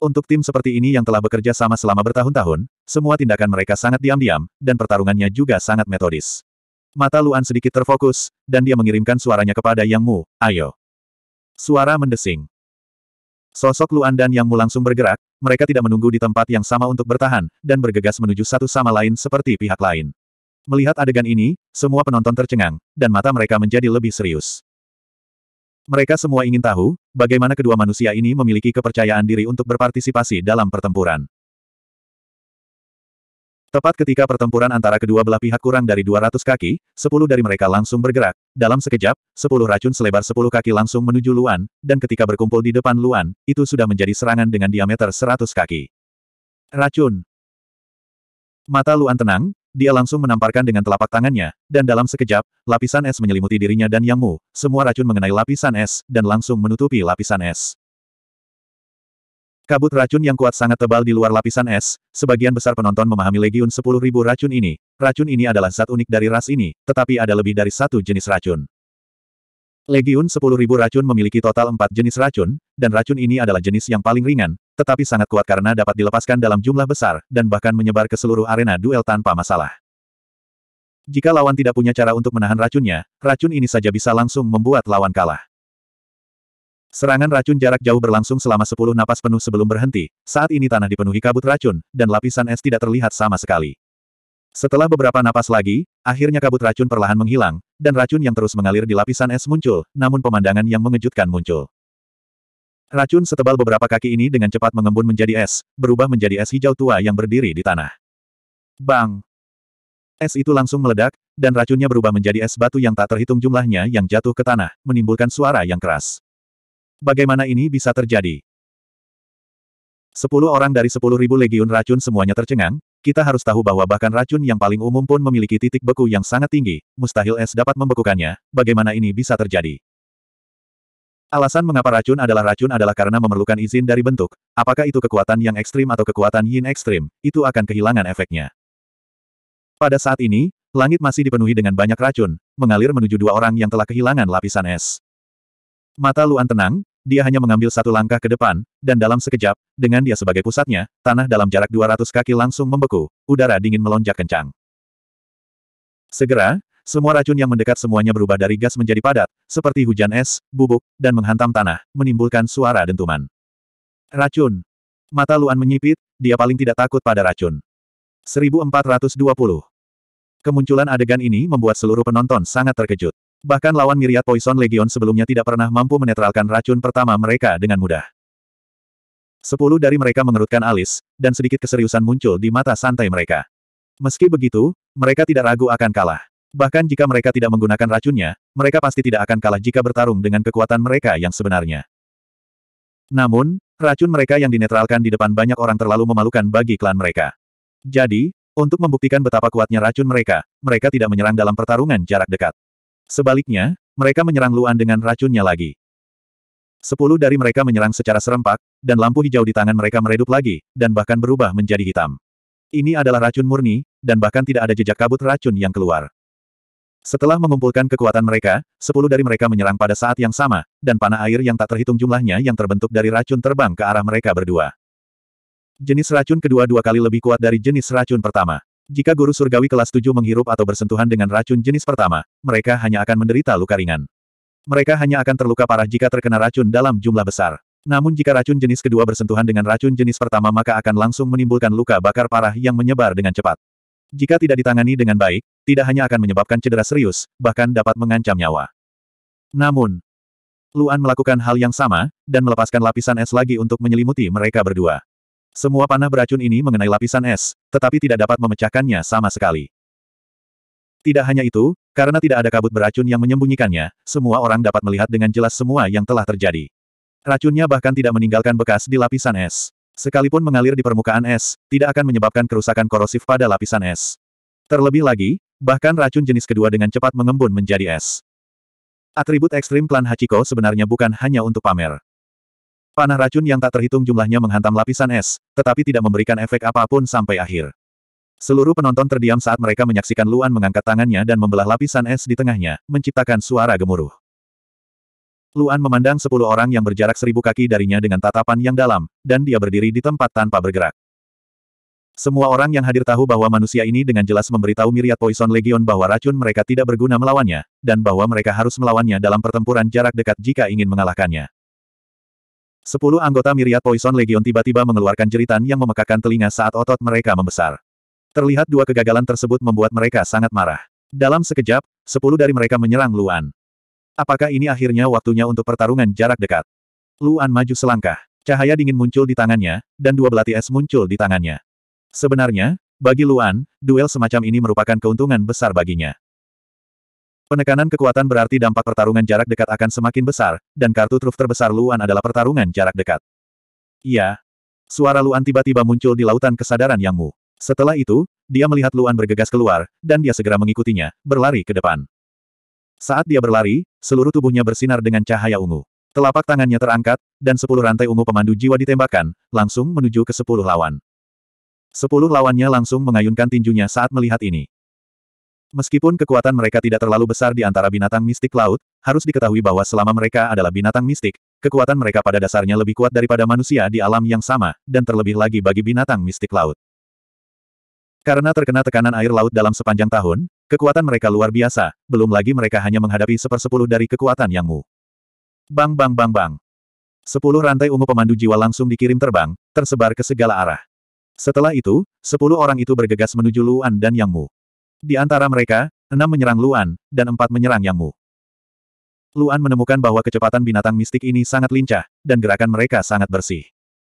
Untuk tim seperti ini yang telah bekerja sama selama bertahun-tahun, semua tindakan mereka sangat diam-diam, dan pertarungannya juga sangat metodis. Mata Luan sedikit terfokus, dan dia mengirimkan suaranya kepada Yang Mu, ayo. Suara mendesing. Sosok Luan dan Yang Mu langsung bergerak, mereka tidak menunggu di tempat yang sama untuk bertahan, dan bergegas menuju satu sama lain seperti pihak lain. Melihat adegan ini, semua penonton tercengang, dan mata mereka menjadi lebih serius. Mereka semua ingin tahu, bagaimana kedua manusia ini memiliki kepercayaan diri untuk berpartisipasi dalam pertempuran. Tepat ketika pertempuran antara kedua belah pihak kurang dari 200 kaki, 10 dari mereka langsung bergerak. Dalam sekejap, 10 racun selebar 10 kaki langsung menuju Luan, dan ketika berkumpul di depan Luan, itu sudah menjadi serangan dengan diameter 100 kaki. Racun. Mata Luan tenang, dia langsung menamparkan dengan telapak tangannya, dan dalam sekejap, lapisan es menyelimuti dirinya dan Yang Mu, semua racun mengenai lapisan es, dan langsung menutupi lapisan es. Kabut racun yang kuat sangat tebal di luar lapisan es, sebagian besar penonton memahami legiun 10.000 racun ini. Racun ini adalah zat unik dari ras ini, tetapi ada lebih dari satu jenis racun. Legiun 10.000 racun memiliki total empat jenis racun, dan racun ini adalah jenis yang paling ringan, tetapi sangat kuat karena dapat dilepaskan dalam jumlah besar, dan bahkan menyebar ke seluruh arena duel tanpa masalah. Jika lawan tidak punya cara untuk menahan racunnya, racun ini saja bisa langsung membuat lawan kalah. Serangan racun jarak jauh berlangsung selama sepuluh napas penuh sebelum berhenti, saat ini tanah dipenuhi kabut racun, dan lapisan es tidak terlihat sama sekali. Setelah beberapa napas lagi, akhirnya kabut racun perlahan menghilang, dan racun yang terus mengalir di lapisan es muncul, namun pemandangan yang mengejutkan muncul. Racun setebal beberapa kaki ini dengan cepat mengembun menjadi es, berubah menjadi es hijau tua yang berdiri di tanah. Bang! Es itu langsung meledak, dan racunnya berubah menjadi es batu yang tak terhitung jumlahnya yang jatuh ke tanah, menimbulkan suara yang keras. Bagaimana ini bisa terjadi? Sepuluh orang dari sepuluh ribu legiun racun semuanya tercengang, kita harus tahu bahwa bahkan racun yang paling umum pun memiliki titik beku yang sangat tinggi, mustahil es dapat membekukannya, bagaimana ini bisa terjadi? Alasan mengapa racun adalah racun adalah karena memerlukan izin dari bentuk, apakah itu kekuatan yang ekstrim atau kekuatan yin ekstrim, itu akan kehilangan efeknya. Pada saat ini, langit masih dipenuhi dengan banyak racun, mengalir menuju dua orang yang telah kehilangan lapisan es. Mata Luan tenang, dia hanya mengambil satu langkah ke depan, dan dalam sekejap, dengan dia sebagai pusatnya, tanah dalam jarak 200 kaki langsung membeku, udara dingin melonjak kencang. Segera, semua racun yang mendekat semuanya berubah dari gas menjadi padat, seperti hujan es, bubuk, dan menghantam tanah, menimbulkan suara dentuman. Racun. Mata Luan menyipit, dia paling tidak takut pada racun. 1420. Kemunculan adegan ini membuat seluruh penonton sangat terkejut. Bahkan lawan miriat Poison Legion sebelumnya tidak pernah mampu menetralkan racun pertama mereka dengan mudah. Sepuluh dari mereka mengerutkan alis, dan sedikit keseriusan muncul di mata santai mereka. Meski begitu, mereka tidak ragu akan kalah. Bahkan jika mereka tidak menggunakan racunnya, mereka pasti tidak akan kalah jika bertarung dengan kekuatan mereka yang sebenarnya. Namun, racun mereka yang dinetralkan di depan banyak orang terlalu memalukan bagi klan mereka. Jadi, untuk membuktikan betapa kuatnya racun mereka, mereka tidak menyerang dalam pertarungan jarak dekat. Sebaliknya, mereka menyerang Luan dengan racunnya lagi. Sepuluh dari mereka menyerang secara serempak, dan lampu hijau di tangan mereka meredup lagi, dan bahkan berubah menjadi hitam. Ini adalah racun murni, dan bahkan tidak ada jejak kabut racun yang keluar. Setelah mengumpulkan kekuatan mereka, sepuluh dari mereka menyerang pada saat yang sama, dan panah air yang tak terhitung jumlahnya yang terbentuk dari racun terbang ke arah mereka berdua. Jenis racun kedua dua kali lebih kuat dari jenis racun pertama. Jika guru surgawi kelas 7 menghirup atau bersentuhan dengan racun jenis pertama, mereka hanya akan menderita luka ringan. Mereka hanya akan terluka parah jika terkena racun dalam jumlah besar. Namun jika racun jenis kedua bersentuhan dengan racun jenis pertama maka akan langsung menimbulkan luka bakar parah yang menyebar dengan cepat. Jika tidak ditangani dengan baik, tidak hanya akan menyebabkan cedera serius, bahkan dapat mengancam nyawa. Namun, Luan melakukan hal yang sama, dan melepaskan lapisan es lagi untuk menyelimuti mereka berdua. Semua panah beracun ini mengenai lapisan es, tetapi tidak dapat memecahkannya sama sekali. Tidak hanya itu, karena tidak ada kabut beracun yang menyembunyikannya, semua orang dapat melihat dengan jelas semua yang telah terjadi. Racunnya bahkan tidak meninggalkan bekas di lapisan es. Sekalipun mengalir di permukaan es, tidak akan menyebabkan kerusakan korosif pada lapisan es. Terlebih lagi, bahkan racun jenis kedua dengan cepat mengembun menjadi es. Atribut ekstrim klan Hachiko sebenarnya bukan hanya untuk pamer. Panah racun yang tak terhitung jumlahnya menghantam lapisan es, tetapi tidak memberikan efek apapun sampai akhir. Seluruh penonton terdiam saat mereka menyaksikan Luan mengangkat tangannya dan membelah lapisan es di tengahnya, menciptakan suara gemuruh. Luan memandang sepuluh orang yang berjarak seribu kaki darinya dengan tatapan yang dalam, dan dia berdiri di tempat tanpa bergerak. Semua orang yang hadir tahu bahwa manusia ini dengan jelas memberitahu miriat Poison Legion bahwa racun mereka tidak berguna melawannya, dan bahwa mereka harus melawannya dalam pertempuran jarak dekat jika ingin mengalahkannya. Sepuluh anggota Myriad Poison Legion tiba-tiba mengeluarkan jeritan yang memekakan telinga saat otot mereka membesar. Terlihat dua kegagalan tersebut membuat mereka sangat marah. Dalam sekejap, sepuluh dari mereka menyerang Luan. Apakah ini akhirnya waktunya untuk pertarungan jarak dekat? Luan maju selangkah. Cahaya dingin muncul di tangannya, dan dua belati es muncul di tangannya. Sebenarnya, bagi Luan, duel semacam ini merupakan keuntungan besar baginya. Penekanan kekuatan berarti dampak pertarungan jarak dekat akan semakin besar, dan kartu truf terbesar Luan adalah pertarungan jarak dekat. Iya. Suara Luan tiba-tiba muncul di lautan kesadaran Yang Mu. Setelah itu, dia melihat Luan bergegas keluar, dan dia segera mengikutinya, berlari ke depan. Saat dia berlari, seluruh tubuhnya bersinar dengan cahaya ungu. Telapak tangannya terangkat, dan sepuluh rantai ungu pemandu jiwa ditembakkan, langsung menuju ke sepuluh lawan. Sepuluh lawannya langsung mengayunkan tinjunya saat melihat ini. Meskipun kekuatan mereka tidak terlalu besar di antara binatang mistik laut, harus diketahui bahwa selama mereka adalah binatang mistik, kekuatan mereka pada dasarnya lebih kuat daripada manusia di alam yang sama, dan terlebih lagi bagi binatang mistik laut. Karena terkena tekanan air laut dalam sepanjang tahun, kekuatan mereka luar biasa, belum lagi mereka hanya menghadapi sepersepuluh dari kekuatan Yang Mu. Bang bang bang bang. Sepuluh rantai ungu pemandu jiwa langsung dikirim terbang, tersebar ke segala arah. Setelah itu, sepuluh orang itu bergegas menuju Luan dan Yang Mu. Di antara mereka, enam menyerang Luan, dan empat menyerang Yang Mu. Luan menemukan bahwa kecepatan binatang mistik ini sangat lincah, dan gerakan mereka sangat bersih.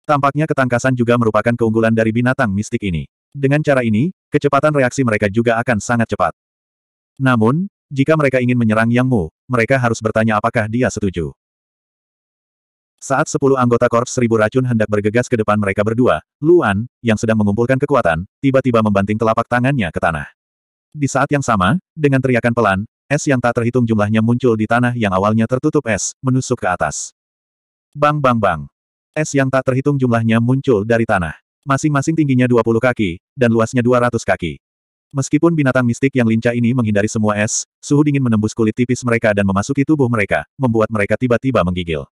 Tampaknya ketangkasan juga merupakan keunggulan dari binatang mistik ini. Dengan cara ini, kecepatan reaksi mereka juga akan sangat cepat. Namun, jika mereka ingin menyerang Yang Mu, mereka harus bertanya apakah dia setuju. Saat sepuluh anggota Korps Seribu Racun hendak bergegas ke depan mereka berdua, Luan, yang sedang mengumpulkan kekuatan, tiba-tiba membanting telapak tangannya ke tanah. Di saat yang sama, dengan teriakan pelan, es yang tak terhitung jumlahnya muncul di tanah yang awalnya tertutup es, menusuk ke atas. Bang bang bang. Es yang tak terhitung jumlahnya muncul dari tanah. Masing-masing tingginya 20 kaki, dan luasnya 200 kaki. Meskipun binatang mistik yang lincah ini menghindari semua es, suhu dingin menembus kulit tipis mereka dan memasuki tubuh mereka, membuat mereka tiba-tiba menggigil.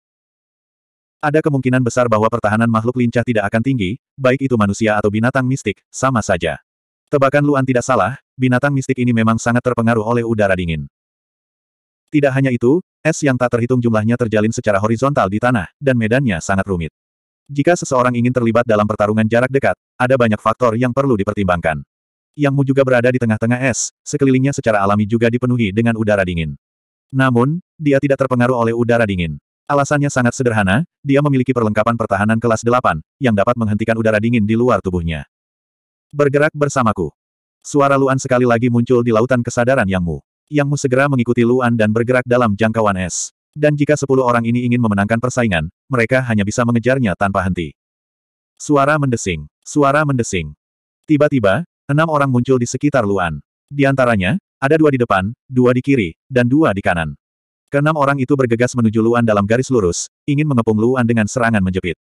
Ada kemungkinan besar bahwa pertahanan makhluk lincah tidak akan tinggi, baik itu manusia atau binatang mistik, sama saja. Tebakan Luan tidak salah, binatang mistik ini memang sangat terpengaruh oleh udara dingin. Tidak hanya itu, es yang tak terhitung jumlahnya terjalin secara horizontal di tanah, dan medannya sangat rumit. Jika seseorang ingin terlibat dalam pertarungan jarak dekat, ada banyak faktor yang perlu dipertimbangkan. Yang Mu juga berada di tengah-tengah es, sekelilingnya secara alami juga dipenuhi dengan udara dingin. Namun, dia tidak terpengaruh oleh udara dingin. Alasannya sangat sederhana, dia memiliki perlengkapan pertahanan kelas 8, yang dapat menghentikan udara dingin di luar tubuhnya. Bergerak bersamaku. Suara Luan sekali lagi muncul di lautan kesadaran Yang Mu. Yang Mu segera mengikuti Luan dan bergerak dalam jangkauan es. Dan jika sepuluh orang ini ingin memenangkan persaingan, mereka hanya bisa mengejarnya tanpa henti. Suara mendesing. Suara mendesing. Tiba-tiba, enam orang muncul di sekitar Luan. Di antaranya, ada dua di depan, dua di kiri, dan dua di kanan. Keenam orang itu bergegas menuju Luan dalam garis lurus, ingin mengepung Luan dengan serangan menjepit.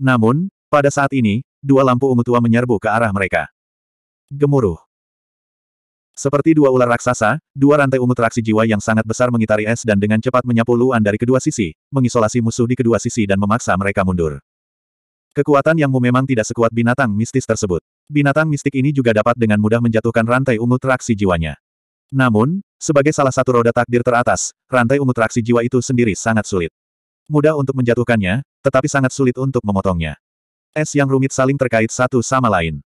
Namun, pada saat ini, dua lampu ungu tua menyerbu ke arah mereka. Gemuruh. Seperti dua ular raksasa, dua rantai ungu teraksi jiwa yang sangat besar mengitari es dan dengan cepat menyapu Luan dari kedua sisi, mengisolasi musuh di kedua sisi dan memaksa mereka mundur. Kekuatan Yang memang tidak sekuat binatang mistis tersebut. Binatang mistik ini juga dapat dengan mudah menjatuhkan rantai ungu teraksi jiwanya. Namun, sebagai salah satu roda takdir teratas, rantai ungu teraksi jiwa itu sendiri sangat sulit. Mudah untuk menjatuhkannya, tetapi sangat sulit untuk memotongnya. Es yang rumit saling terkait satu sama lain.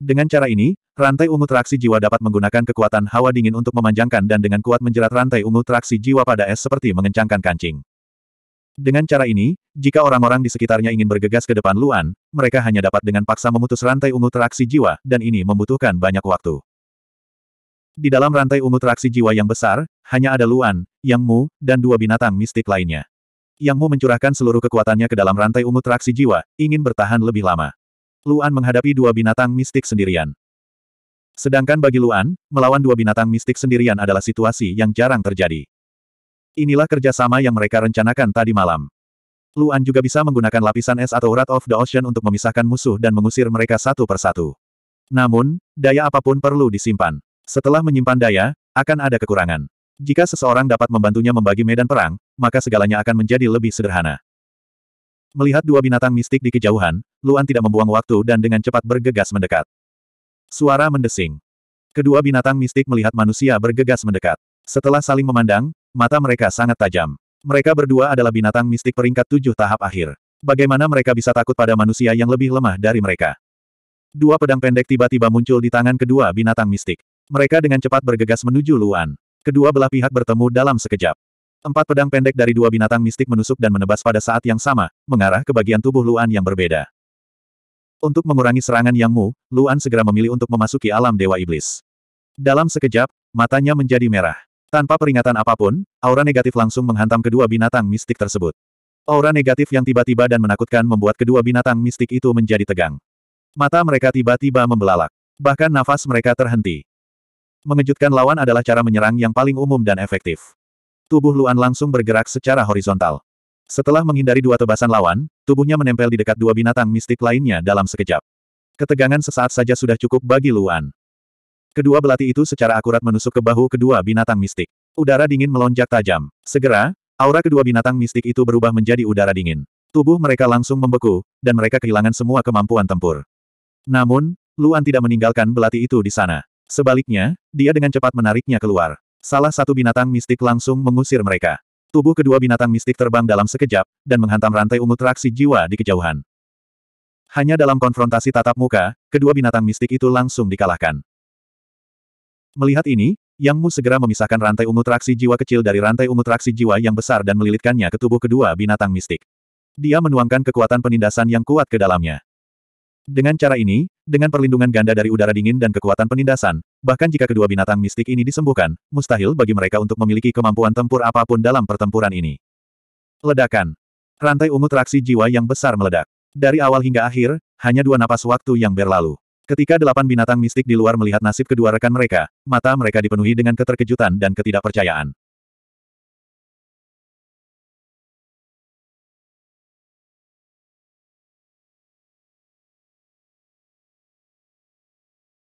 Dengan cara ini, rantai ungu traksi jiwa dapat menggunakan kekuatan hawa dingin untuk memanjangkan dan dengan kuat menjerat rantai ungu traksi jiwa pada es seperti mengencangkan kancing. Dengan cara ini, jika orang-orang di sekitarnya ingin bergegas ke depan Luan, mereka hanya dapat dengan paksa memutus rantai ungu traksi jiwa, dan ini membutuhkan banyak waktu. Di dalam rantai ungu traksi jiwa yang besar, hanya ada Luan, Yang Mu, dan dua binatang mistik lainnya. Yang Mu mencurahkan seluruh kekuatannya ke dalam rantai ungu traksi jiwa, ingin bertahan lebih lama. Luan menghadapi dua binatang mistik sendirian. Sedangkan bagi Luan, melawan dua binatang mistik sendirian adalah situasi yang jarang terjadi. Inilah kerjasama yang mereka rencanakan tadi malam. Luan juga bisa menggunakan lapisan es atau rat of the Ocean untuk memisahkan musuh dan mengusir mereka satu persatu. Namun, daya apapun perlu disimpan. Setelah menyimpan daya, akan ada kekurangan. Jika seseorang dapat membantunya membagi medan perang, maka segalanya akan menjadi lebih sederhana. Melihat dua binatang mistik di kejauhan, Luan tidak membuang waktu dan dengan cepat bergegas mendekat. Suara mendesing. Kedua binatang mistik melihat manusia bergegas mendekat. Setelah saling memandang, mata mereka sangat tajam. Mereka berdua adalah binatang mistik peringkat tujuh tahap akhir. Bagaimana mereka bisa takut pada manusia yang lebih lemah dari mereka? Dua pedang pendek tiba-tiba muncul di tangan kedua binatang mistik. Mereka dengan cepat bergegas menuju Luan. Kedua belah pihak bertemu dalam sekejap. Empat pedang pendek dari dua binatang mistik menusuk dan menebas pada saat yang sama, mengarah ke bagian tubuh Luan yang berbeda. Untuk mengurangi serangan Yang Mu, Luan segera memilih untuk memasuki alam Dewa Iblis. Dalam sekejap, matanya menjadi merah. Tanpa peringatan apapun, aura negatif langsung menghantam kedua binatang mistik tersebut. Aura negatif yang tiba-tiba dan menakutkan membuat kedua binatang mistik itu menjadi tegang. Mata mereka tiba-tiba membelalak. Bahkan nafas mereka terhenti. Mengejutkan lawan adalah cara menyerang yang paling umum dan efektif tubuh Luan langsung bergerak secara horizontal. Setelah menghindari dua tebasan lawan, tubuhnya menempel di dekat dua binatang mistik lainnya dalam sekejap. Ketegangan sesaat saja sudah cukup bagi Luan. Kedua belati itu secara akurat menusuk ke bahu kedua binatang mistik. Udara dingin melonjak tajam. Segera, aura kedua binatang mistik itu berubah menjadi udara dingin. Tubuh mereka langsung membeku, dan mereka kehilangan semua kemampuan tempur. Namun, Luan tidak meninggalkan belati itu di sana. Sebaliknya, dia dengan cepat menariknya keluar. Salah satu binatang mistik langsung mengusir mereka. Tubuh kedua binatang mistik terbang dalam sekejap, dan menghantam rantai ungu traksi jiwa di kejauhan. Hanya dalam konfrontasi tatap muka, kedua binatang mistik itu langsung dikalahkan. Melihat ini, Yang Mu segera memisahkan rantai ungu traksi jiwa kecil dari rantai ungu traksi jiwa yang besar dan melilitkannya ke tubuh kedua binatang mistik. Dia menuangkan kekuatan penindasan yang kuat ke dalamnya. Dengan cara ini, dengan perlindungan ganda dari udara dingin dan kekuatan penindasan, bahkan jika kedua binatang mistik ini disembuhkan, mustahil bagi mereka untuk memiliki kemampuan tempur apapun dalam pertempuran ini. Ledakan. Rantai ungu traksi jiwa yang besar meledak. Dari awal hingga akhir, hanya dua napas waktu yang berlalu. Ketika delapan binatang mistik di luar melihat nasib kedua rekan mereka, mata mereka dipenuhi dengan keterkejutan dan ketidakpercayaan.